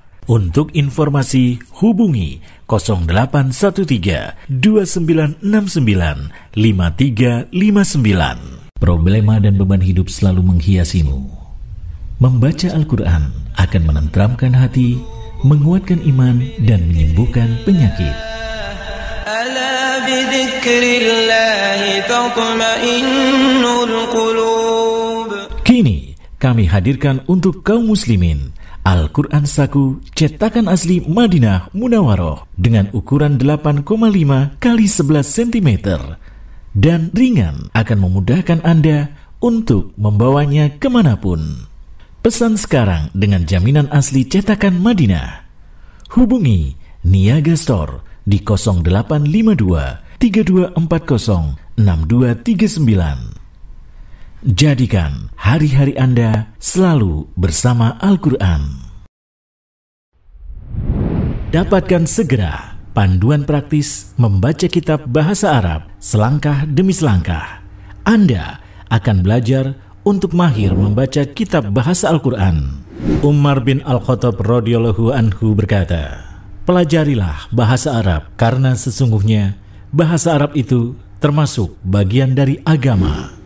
untuk informasi hubungi 0813 2969 5359. Problema dan beban hidup selalu menghiasimu. Membaca Al-Qur'an akan menenteramkan hati, menguatkan iman dan menyembuhkan penyakit. Kini kami hadirkan untuk kaum muslimin Al-Quran Saku cetakan asli Madinah Munawaroh dengan ukuran 8,5 x 11 cm dan ringan akan memudahkan Anda untuk membawanya kemanapun. Pesan sekarang dengan jaminan asli cetakan Madinah. Hubungi Niaga Store di 0852 3240 6239 Jadikan hari-hari Anda selalu bersama Al-Quran. Dapatkan segera panduan praktis membaca kitab bahasa Arab selangkah demi selangkah. Anda akan belajar untuk mahir membaca kitab bahasa Al-Quran. Umar bin Al-Khattab radhiyallahu anhu berkata, Pelajarilah bahasa Arab karena sesungguhnya bahasa Arab itu termasuk bagian dari agama.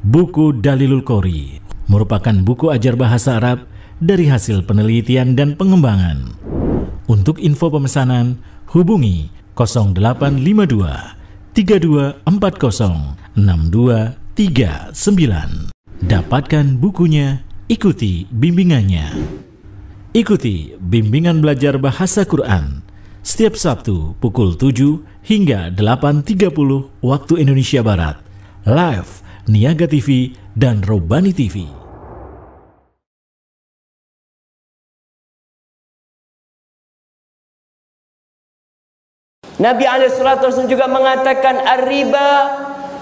Buku Dalilul Qori merupakan buku ajar bahasa Arab dari hasil penelitian dan pengembangan. Untuk info pemesanan, hubungi 0852 3240 6239. Dapatkan bukunya, ikuti bimbingannya. Ikuti bimbingan belajar bahasa Quran setiap Sabtu pukul 7 hingga 8.30 waktu Indonesia Barat. Live Niaga TV, dan Robani TV. Nabi Alaihi juga mengatakan ar-riba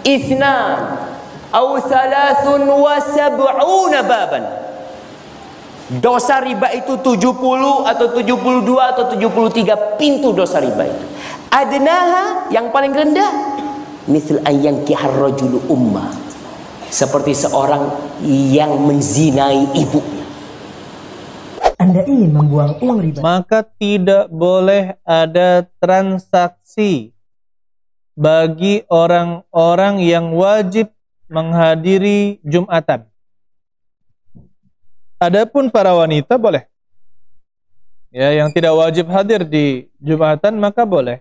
ithnan Au thalathun wa sab'una baban Dosa riba itu 70 atau 72 atau 73 pintu dosa riba itu Adnaha yang paling rendah misal yang kiharrojulu umma seperti seorang yang menzinai ibunya. Anda ingin membuang uang riba? Maka tidak boleh ada transaksi bagi orang-orang yang wajib menghadiri Jumatan. Adapun para wanita boleh. Ya, yang tidak wajib hadir di Jumatan maka boleh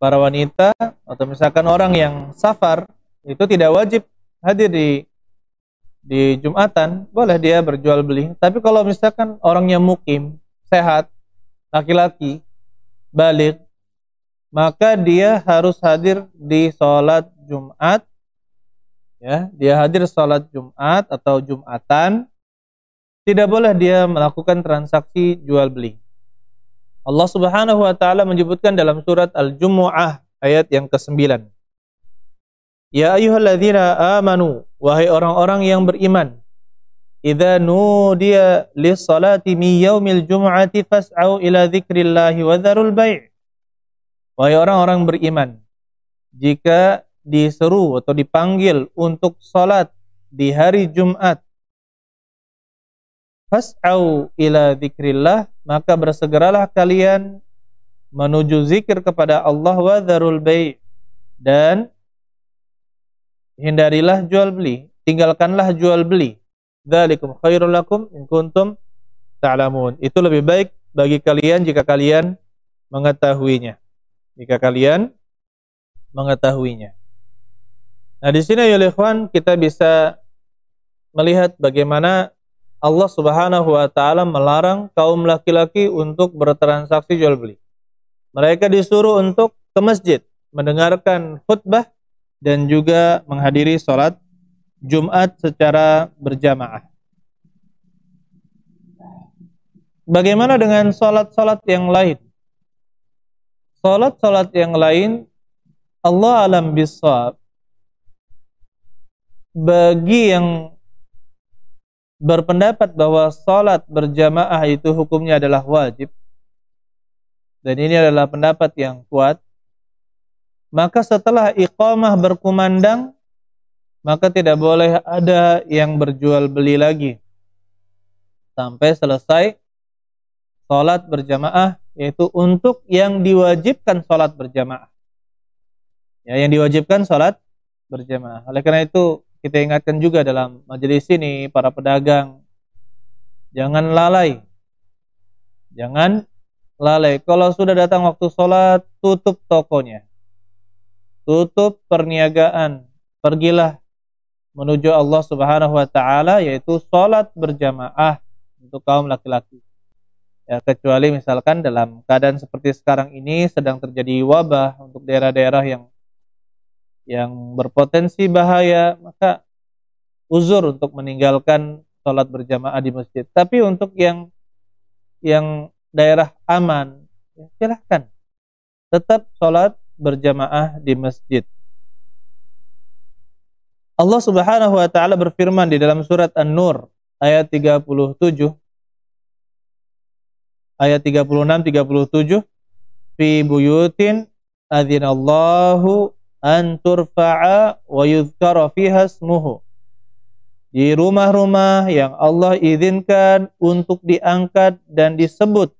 para wanita atau misalkan orang yang safar itu tidak wajib hadir di di Jumatan, boleh dia berjual beli. Tapi kalau misalkan orangnya mukim, sehat, laki-laki, balik, maka dia harus hadir di sholat Jumat. Ya, dia hadir sholat Jumat atau Jumatan. Tidak boleh dia melakukan transaksi jual beli. Allah Subhanahu wa taala menyebutkan dalam surat Al-Jumuah ayat yang ke-9. Ya ayyuhalladzina amanu wahai orang-orang yang beriman idza nudiya lis-salati min yaumil jum'ati fas'au ila dzikrillahi wa dzarul bai' Wahai orang-orang beriman jika diseru atau dipanggil untuk salat di hari Jumat fas'au ila zikrillah maka bersegeralah kalian menuju zikir kepada Allah wa dharul dan hindarilah jual beli tinggalkanlah jual beli dzalikum khairul lakum in kuntum ta'lamun itu lebih baik bagi kalian jika kalian mengetahuinya jika kalian mengetahuinya nah di sini ya kita bisa melihat bagaimana Allah Subhanahu wa taala melarang kaum laki-laki untuk bertransaksi jual beli. Mereka disuruh untuk ke masjid, mendengarkan khutbah dan juga menghadiri sholat Jumat secara berjamaah. Bagaimana dengan sholat-sholat yang lain? Sholat-sholat yang lain, Allah alam bisawab. Bagi yang berpendapat bahwa salat berjamaah itu hukumnya adalah wajib dan ini adalah pendapat yang kuat maka setelah iqamah berkumandang maka tidak boleh ada yang berjual beli lagi sampai selesai salat berjamaah yaitu untuk yang diwajibkan salat berjamaah ya yang diwajibkan salat berjamaah oleh karena itu kita ingatkan juga dalam majelis ini para pedagang jangan lalai jangan lalai kalau sudah datang waktu sholat tutup tokonya tutup perniagaan pergilah menuju Allah Subhanahu wa taala yaitu sholat berjamaah untuk kaum laki-laki ya kecuali misalkan dalam keadaan seperti sekarang ini sedang terjadi wabah untuk daerah-daerah yang yang berpotensi bahaya, maka uzur untuk meninggalkan sholat berjamaah di masjid. Tapi untuk yang yang daerah aman, ya silahkan tetap sholat berjamaah di masjid. Allah Subhanahu wa taala berfirman di dalam surat An-Nur ayat 37 ayat 36 37 fi buyutin adzinallahu an turfa'a wa yuzkara fiha ismuhu. Di rumah-rumah yang Allah izinkan untuk diangkat dan disebut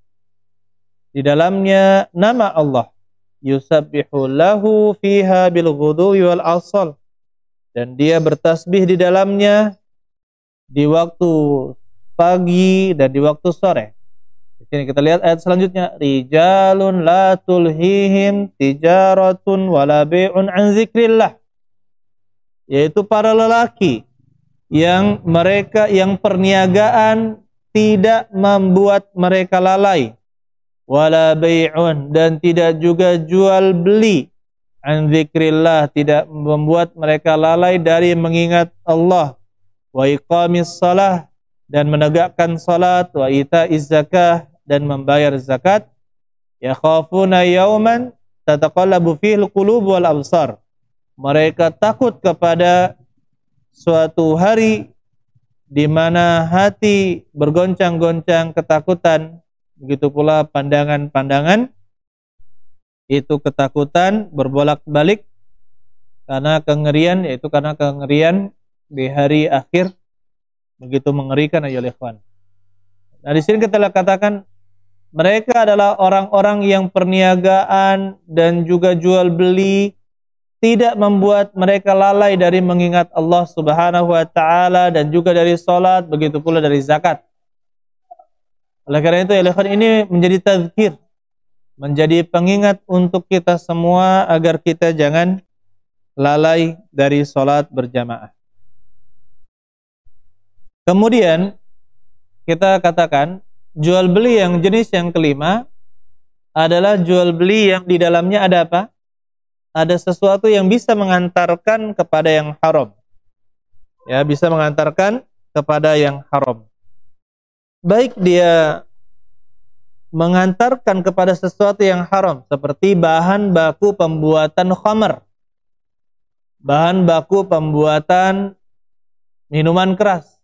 di dalamnya nama Allah. Yusabbihu lahu fiha bil ghuduwi wal asal. Dan dia bertasbih di dalamnya di waktu pagi dan di waktu sore sini kita lihat ayat selanjutnya. Rijalun la tulhihim tijaratun wala bi'un an zikrillah. Yaitu para lelaki yang mereka yang perniagaan tidak membuat mereka lalai wala bai'un dan tidak juga jual beli an zikrillah tidak membuat mereka lalai dari mengingat Allah wa iqamis salah dan menegakkan salat wa ita'iz zakah dan membayar zakat ya khafuna yauman tataqallabu fihi alqulub wal absar mereka takut kepada suatu hari di mana hati bergoncang-goncang ketakutan begitu pula pandangan-pandangan itu ketakutan berbolak-balik karena kengerian yaitu karena kengerian di hari akhir begitu mengerikan ayo ikhwan. Nah di sini kita katakan mereka adalah orang-orang yang perniagaan dan juga jual beli tidak membuat mereka lalai dari mengingat Allah Subhanahu wa taala dan juga dari salat, begitu pula dari zakat. Oleh karena itu, ya ini menjadi tazkir, menjadi pengingat untuk kita semua agar kita jangan lalai dari salat berjamaah. Kemudian kita katakan Jual beli yang jenis yang kelima adalah jual beli yang di dalamnya ada apa? Ada sesuatu yang bisa mengantarkan kepada yang haram. Ya, bisa mengantarkan kepada yang haram. Baik dia mengantarkan kepada sesuatu yang haram seperti bahan baku pembuatan khamar. Bahan baku pembuatan minuman keras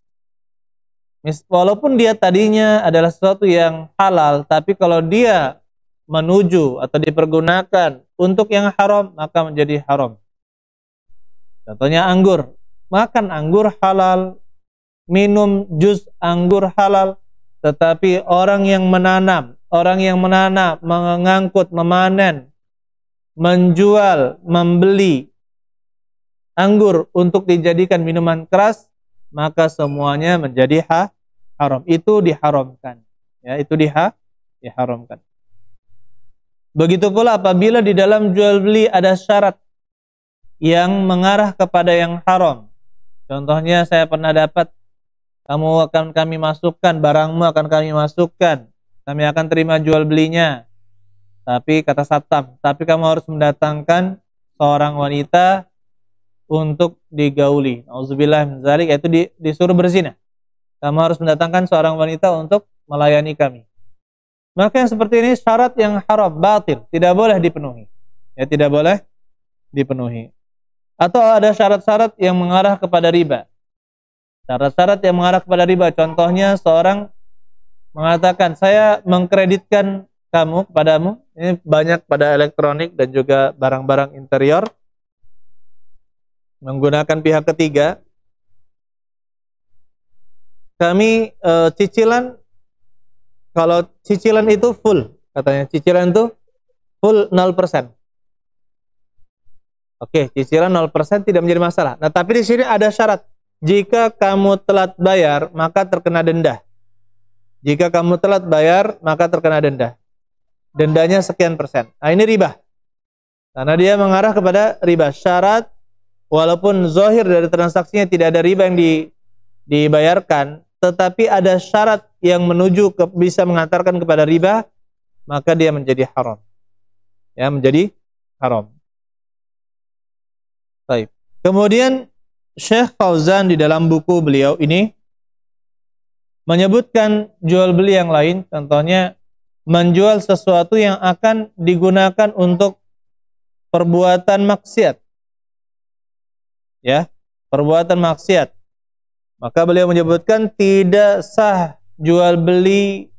Walaupun dia tadinya adalah sesuatu yang halal, tapi kalau dia menuju atau dipergunakan untuk yang haram, maka menjadi haram. Contohnya anggur. Makan anggur halal, minum jus anggur halal, tetapi orang yang menanam, orang yang menanam, mengangkut, memanen, menjual, membeli anggur untuk dijadikan minuman keras, maka semuanya menjadi hak haram. Itu diharamkan. Ya, itu diha diharamkan. Begitu pula apabila di dalam jual beli ada syarat yang mengarah kepada yang haram. Contohnya saya pernah dapat kamu akan kami masukkan barangmu akan kami masukkan. Kami akan terima jual belinya. Tapi kata satam, tapi kamu harus mendatangkan seorang wanita untuk digauli. Nauzubillah min zalik yaitu disuruh bersinah. Kamu harus mendatangkan seorang wanita untuk melayani kami. Maka yang seperti ini syarat yang haram, batil, tidak boleh dipenuhi. Ya, tidak boleh dipenuhi. Atau ada syarat-syarat yang mengarah kepada riba. Syarat-syarat yang mengarah kepada riba, contohnya seorang mengatakan, saya mengkreditkan kamu kepadamu, ini banyak pada elektronik dan juga barang-barang interior, menggunakan pihak ketiga, kami e, cicilan kalau cicilan itu full katanya cicilan itu full 0%. Oke, cicilan 0% tidak menjadi masalah. Nah, tapi di sini ada syarat. Jika kamu telat bayar, maka terkena denda. Jika kamu telat bayar, maka terkena denda. Dendanya sekian persen. Nah, ini riba. Karena dia mengarah kepada riba. Syarat walaupun zohir dari transaksinya tidak ada riba yang di, dibayarkan, tetapi ada syarat yang menuju ke, bisa mengantarkan kepada riba, maka dia menjadi haram. Ya, menjadi haram. Baik. Kemudian Syekh Fauzan di dalam buku beliau ini menyebutkan jual beli yang lain, contohnya menjual sesuatu yang akan digunakan untuk perbuatan maksiat. Ya, perbuatan maksiat. Maka beliau menyebutkan tidak sah jual beli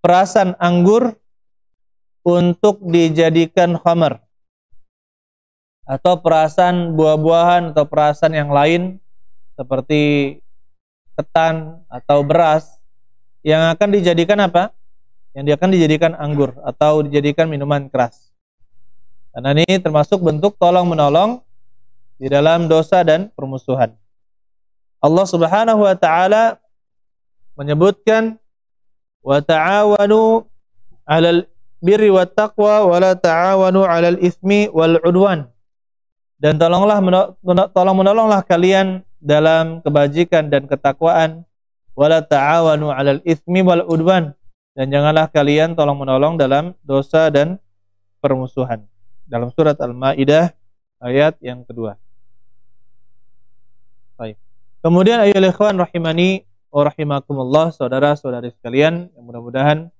perasan anggur untuk dijadikan khamar atau perasan buah-buahan atau perasan yang lain seperti ketan atau beras yang akan dijadikan apa? Yang dia akan dijadikan anggur atau dijadikan minuman keras. Karena ini termasuk bentuk tolong menolong di dalam dosa dan permusuhan. Allah Subhanahu wa taala menyebutkan wa ta'awanu 'alal birri wat taqwa wa la ta'awanu 'alal itsmi wal 'udwan. Dan tolonglah tolong menolonglah kalian dalam kebajikan dan ketakwaan wa la ta'awanu 'alal itsmi wal 'udwan. Dan janganlah kalian tolong menolong dalam dosa dan permusuhan. Dalam surat Al-Maidah ayat yang kedua. Baik. Kemudian ayol ikhwan rahimani wa rahimakumullah, saudara-saudari sekalian, yang mudah-mudahan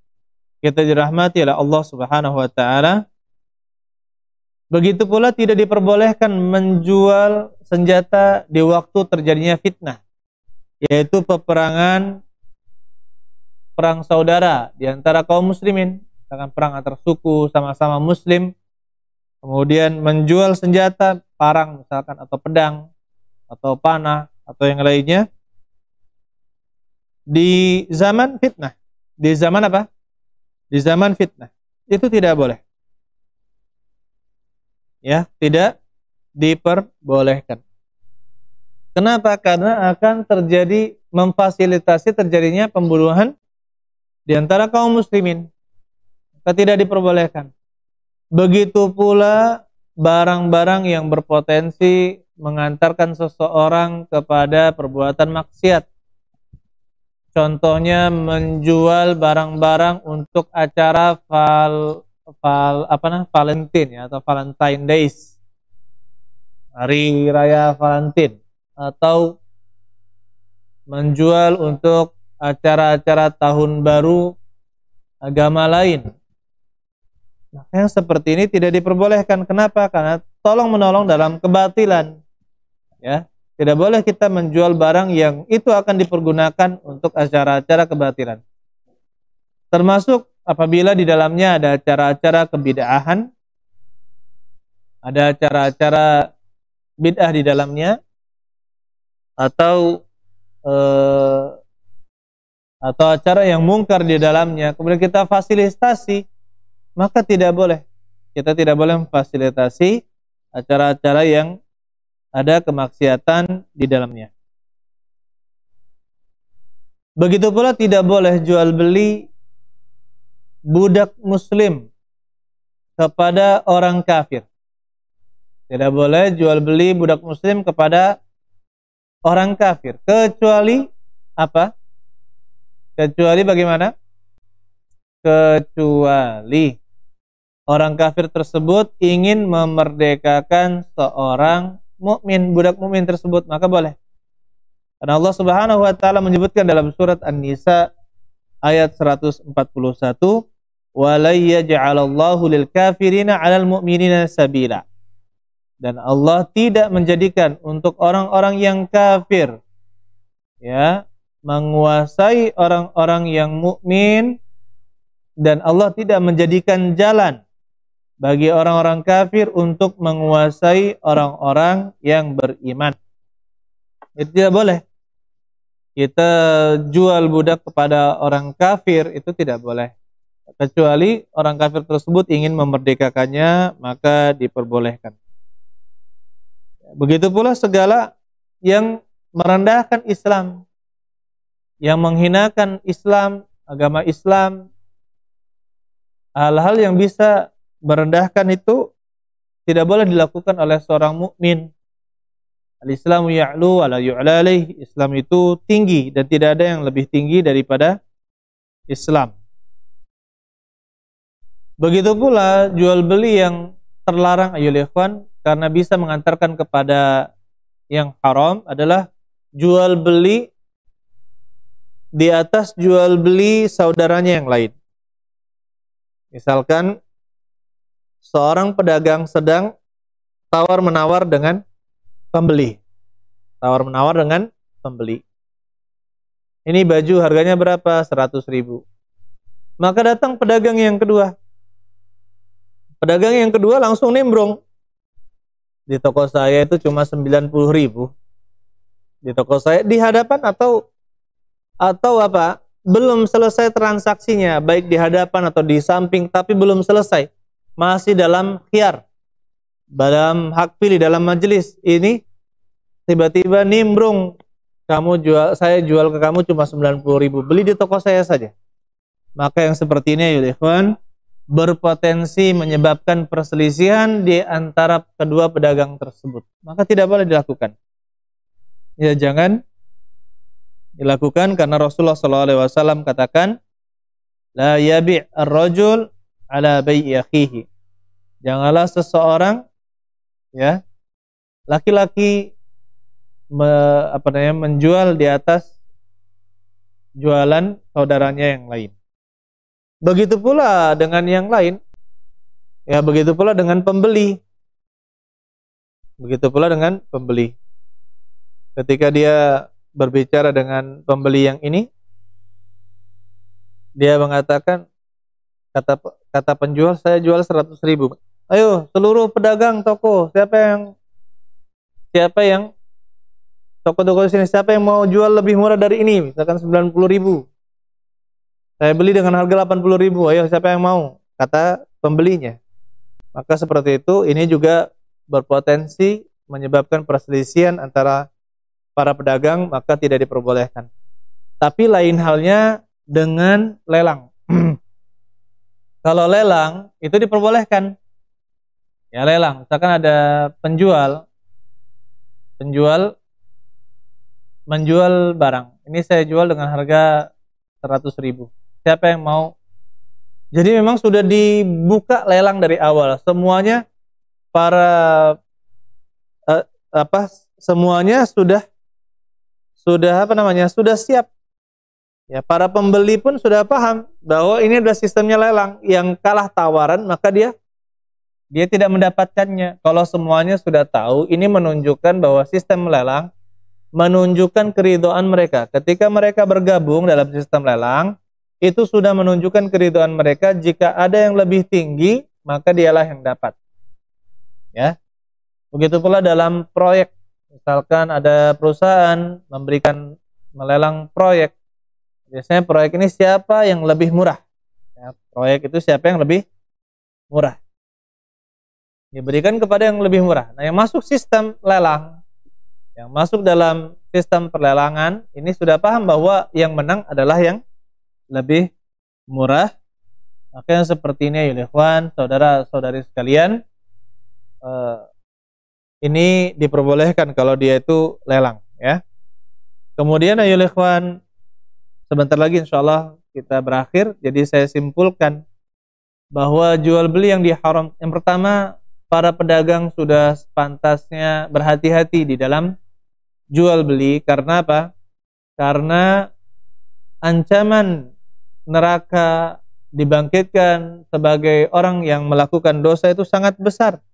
kita dirahmati oleh Allah Subhanahu wa taala. Begitu pula tidak diperbolehkan menjual senjata di waktu terjadinya fitnah, yaitu peperangan perang saudara di antara kaum muslimin, misalkan perang antar suku sama-sama muslim, kemudian menjual senjata, parang misalkan atau pedang atau panah atau yang lainnya di zaman fitnah. Di zaman apa? Di zaman fitnah. Itu tidak boleh. Ya, tidak diperbolehkan. Kenapa? Karena akan terjadi memfasilitasi terjadinya pembunuhan di antara kaum muslimin. Tidak diperbolehkan. Begitu pula barang-barang yang berpotensi mengantarkan seseorang kepada perbuatan maksiat. Contohnya menjual barang-barang untuk acara val, val apa nah, Valentine ya, atau Valentine Days. Hari Raya Valentine atau menjual untuk acara-acara tahun baru agama lain. Nah, yang seperti ini tidak diperbolehkan. Kenapa? Karena tolong menolong dalam kebatilan ya tidak boleh kita menjual barang yang itu akan dipergunakan untuk acara-acara kebatilan termasuk apabila di dalamnya ada acara-acara kebidaahan ada acara-acara bid'ah di dalamnya atau eh, atau acara yang mungkar di dalamnya kemudian kita fasilitasi maka tidak boleh kita tidak boleh memfasilitasi acara-acara yang ada kemaksiatan di dalamnya. Begitu pula tidak boleh jual beli budak muslim kepada orang kafir. Tidak boleh jual beli budak muslim kepada orang kafir kecuali apa? Kecuali bagaimana? Kecuali orang kafir tersebut ingin memerdekakan seorang mukmin budak mukmin tersebut maka boleh karena Allah Subhanahu wa taala menyebutkan dalam surat An-Nisa ayat 141 walayaj'alallahu lil kafirina 'alal mu'minina sabila dan Allah tidak menjadikan untuk orang-orang yang kafir ya menguasai orang-orang yang mukmin dan Allah tidak menjadikan jalan bagi orang-orang kafir untuk menguasai orang-orang yang beriman. Itu tidak boleh. Kita jual budak kepada orang kafir itu tidak boleh. Kecuali orang kafir tersebut ingin memerdekakannya, maka diperbolehkan. Begitu pula segala yang merendahkan Islam, yang menghinakan Islam, agama Islam, hal-hal yang bisa merendahkan itu tidak boleh dilakukan oleh seorang mukmin. Al-Islamu ya'lu la yu'lalih. Islam itu tinggi dan tidak ada yang lebih tinggi daripada Islam. Begitu pula jual beli yang terlarang ayol ikhwan karena bisa mengantarkan kepada yang haram adalah jual beli di atas jual beli saudaranya yang lain. Misalkan seorang pedagang sedang tawar-menawar dengan pembeli. Tawar-menawar dengan pembeli. Ini baju harganya berapa? 100 ribu. Maka datang pedagang yang kedua. Pedagang yang kedua langsung nimbrung. Di toko saya itu cuma 90 ribu. Di toko saya, di hadapan atau atau apa? Belum selesai transaksinya, baik di hadapan atau di samping, tapi belum selesai masih dalam khiar, dalam hak pilih dalam majelis ini tiba-tiba nimbrung kamu jual saya jual ke kamu cuma 90.000 ribu beli di toko saya saja maka yang seperti ini ya berpotensi menyebabkan perselisihan di antara kedua pedagang tersebut maka tidak boleh dilakukan ya jangan dilakukan karena Rasulullah SAW katakan la yabi' ar-rajul ala bayi akhihi. Janganlah seseorang ya laki-laki me, apa namanya menjual di atas jualan saudaranya yang lain. Begitu pula dengan yang lain. Ya, begitu pula dengan pembeli. Begitu pula dengan pembeli. Ketika dia berbicara dengan pembeli yang ini, dia mengatakan, Kata kata penjual saya jual seratus ribu. Ayo seluruh pedagang toko siapa yang siapa yang toko-toko sini siapa yang mau jual lebih murah dari ini misalkan puluh ribu. Saya beli dengan harga puluh ribu. Ayo siapa yang mau? Kata pembelinya. Maka seperti itu ini juga berpotensi menyebabkan perselisihan antara para pedagang maka tidak diperbolehkan. Tapi lain halnya dengan lelang. Kalau lelang itu diperbolehkan. Ya lelang, misalkan ada penjual penjual menjual barang. Ini saya jual dengan harga 100 ribu. Siapa yang mau? Jadi memang sudah dibuka lelang dari awal. Semuanya para eh, apa semuanya sudah sudah apa namanya? sudah siap Ya, para pembeli pun sudah paham bahwa ini adalah sistemnya lelang. Yang kalah tawaran maka dia dia tidak mendapatkannya. Kalau semuanya sudah tahu, ini menunjukkan bahwa sistem lelang menunjukkan keridoan mereka. Ketika mereka bergabung dalam sistem lelang, itu sudah menunjukkan keridoan mereka. Jika ada yang lebih tinggi, maka dialah yang dapat. Ya. Begitu pula dalam proyek. Misalkan ada perusahaan memberikan melelang proyek Biasanya proyek ini siapa yang lebih murah? Ya, proyek itu siapa yang lebih murah? Diberikan kepada yang lebih murah. Nah, yang masuk sistem lelang, yang masuk dalam sistem perlelangan, ini sudah paham bahwa yang menang adalah yang lebih murah. Maka yang seperti ini, Yulihwan, saudara-saudari sekalian, eh, ini diperbolehkan kalau dia itu lelang. ya. Kemudian, Yulihwan, sebentar lagi insya Allah kita berakhir. Jadi saya simpulkan bahwa jual beli yang diharam yang pertama para pedagang sudah sepantasnya berhati-hati di dalam jual beli karena apa? Karena ancaman neraka dibangkitkan sebagai orang yang melakukan dosa itu sangat besar.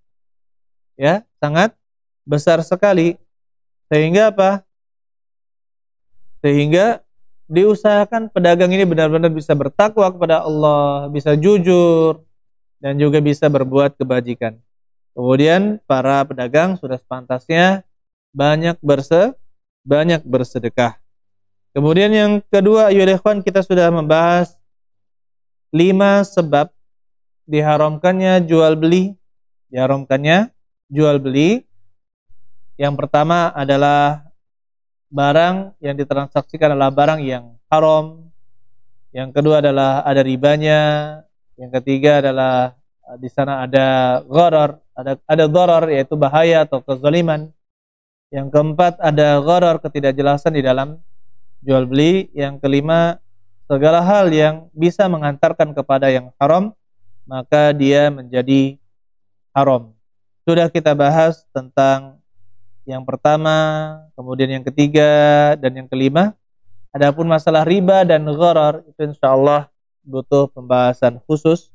Ya, sangat besar sekali. Sehingga apa? Sehingga diusahakan pedagang ini benar-benar bisa bertakwa kepada Allah, bisa jujur, dan juga bisa berbuat kebajikan. Kemudian para pedagang sudah sepantasnya banyak berse banyak bersedekah. Kemudian yang kedua, Yudhekwan kita sudah membahas lima sebab diharamkannya jual beli, diharamkannya jual beli. Yang pertama adalah barang yang ditransaksikan adalah barang yang haram. Yang kedua adalah ada ribanya. Yang ketiga adalah eh, di sana ada gharar, ada ada dharar yaitu bahaya atau kezaliman. Yang keempat ada gharar ketidakjelasan di dalam jual beli. Yang kelima segala hal yang bisa mengantarkan kepada yang haram maka dia menjadi haram. Sudah kita bahas tentang yang pertama, kemudian yang ketiga dan yang kelima. Adapun masalah riba dan gharar itu insya Allah butuh pembahasan khusus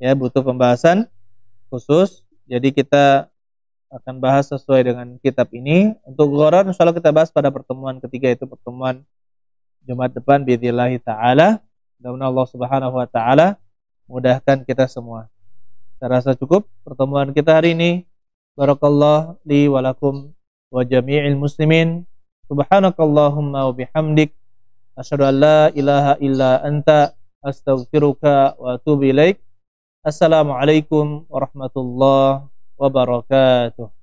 ya, butuh pembahasan khusus. Jadi kita akan bahas sesuai dengan kitab ini. Untuk gharar insya Allah kita bahas pada pertemuan ketiga itu pertemuan Jumat depan bidillahi taala. Mudah-mudahan Allah Subhanahu wa taala mudahkan kita semua. Saya rasa cukup pertemuan kita hari ini. Barakallah li walakum wa jami'il muslimin. Subhanakallahumma wa bihamdik. Asyadu an la ilaha illa anta astaghfiruka wa atubu ilaik. Assalamualaikum warahmatullahi wabarakatuh.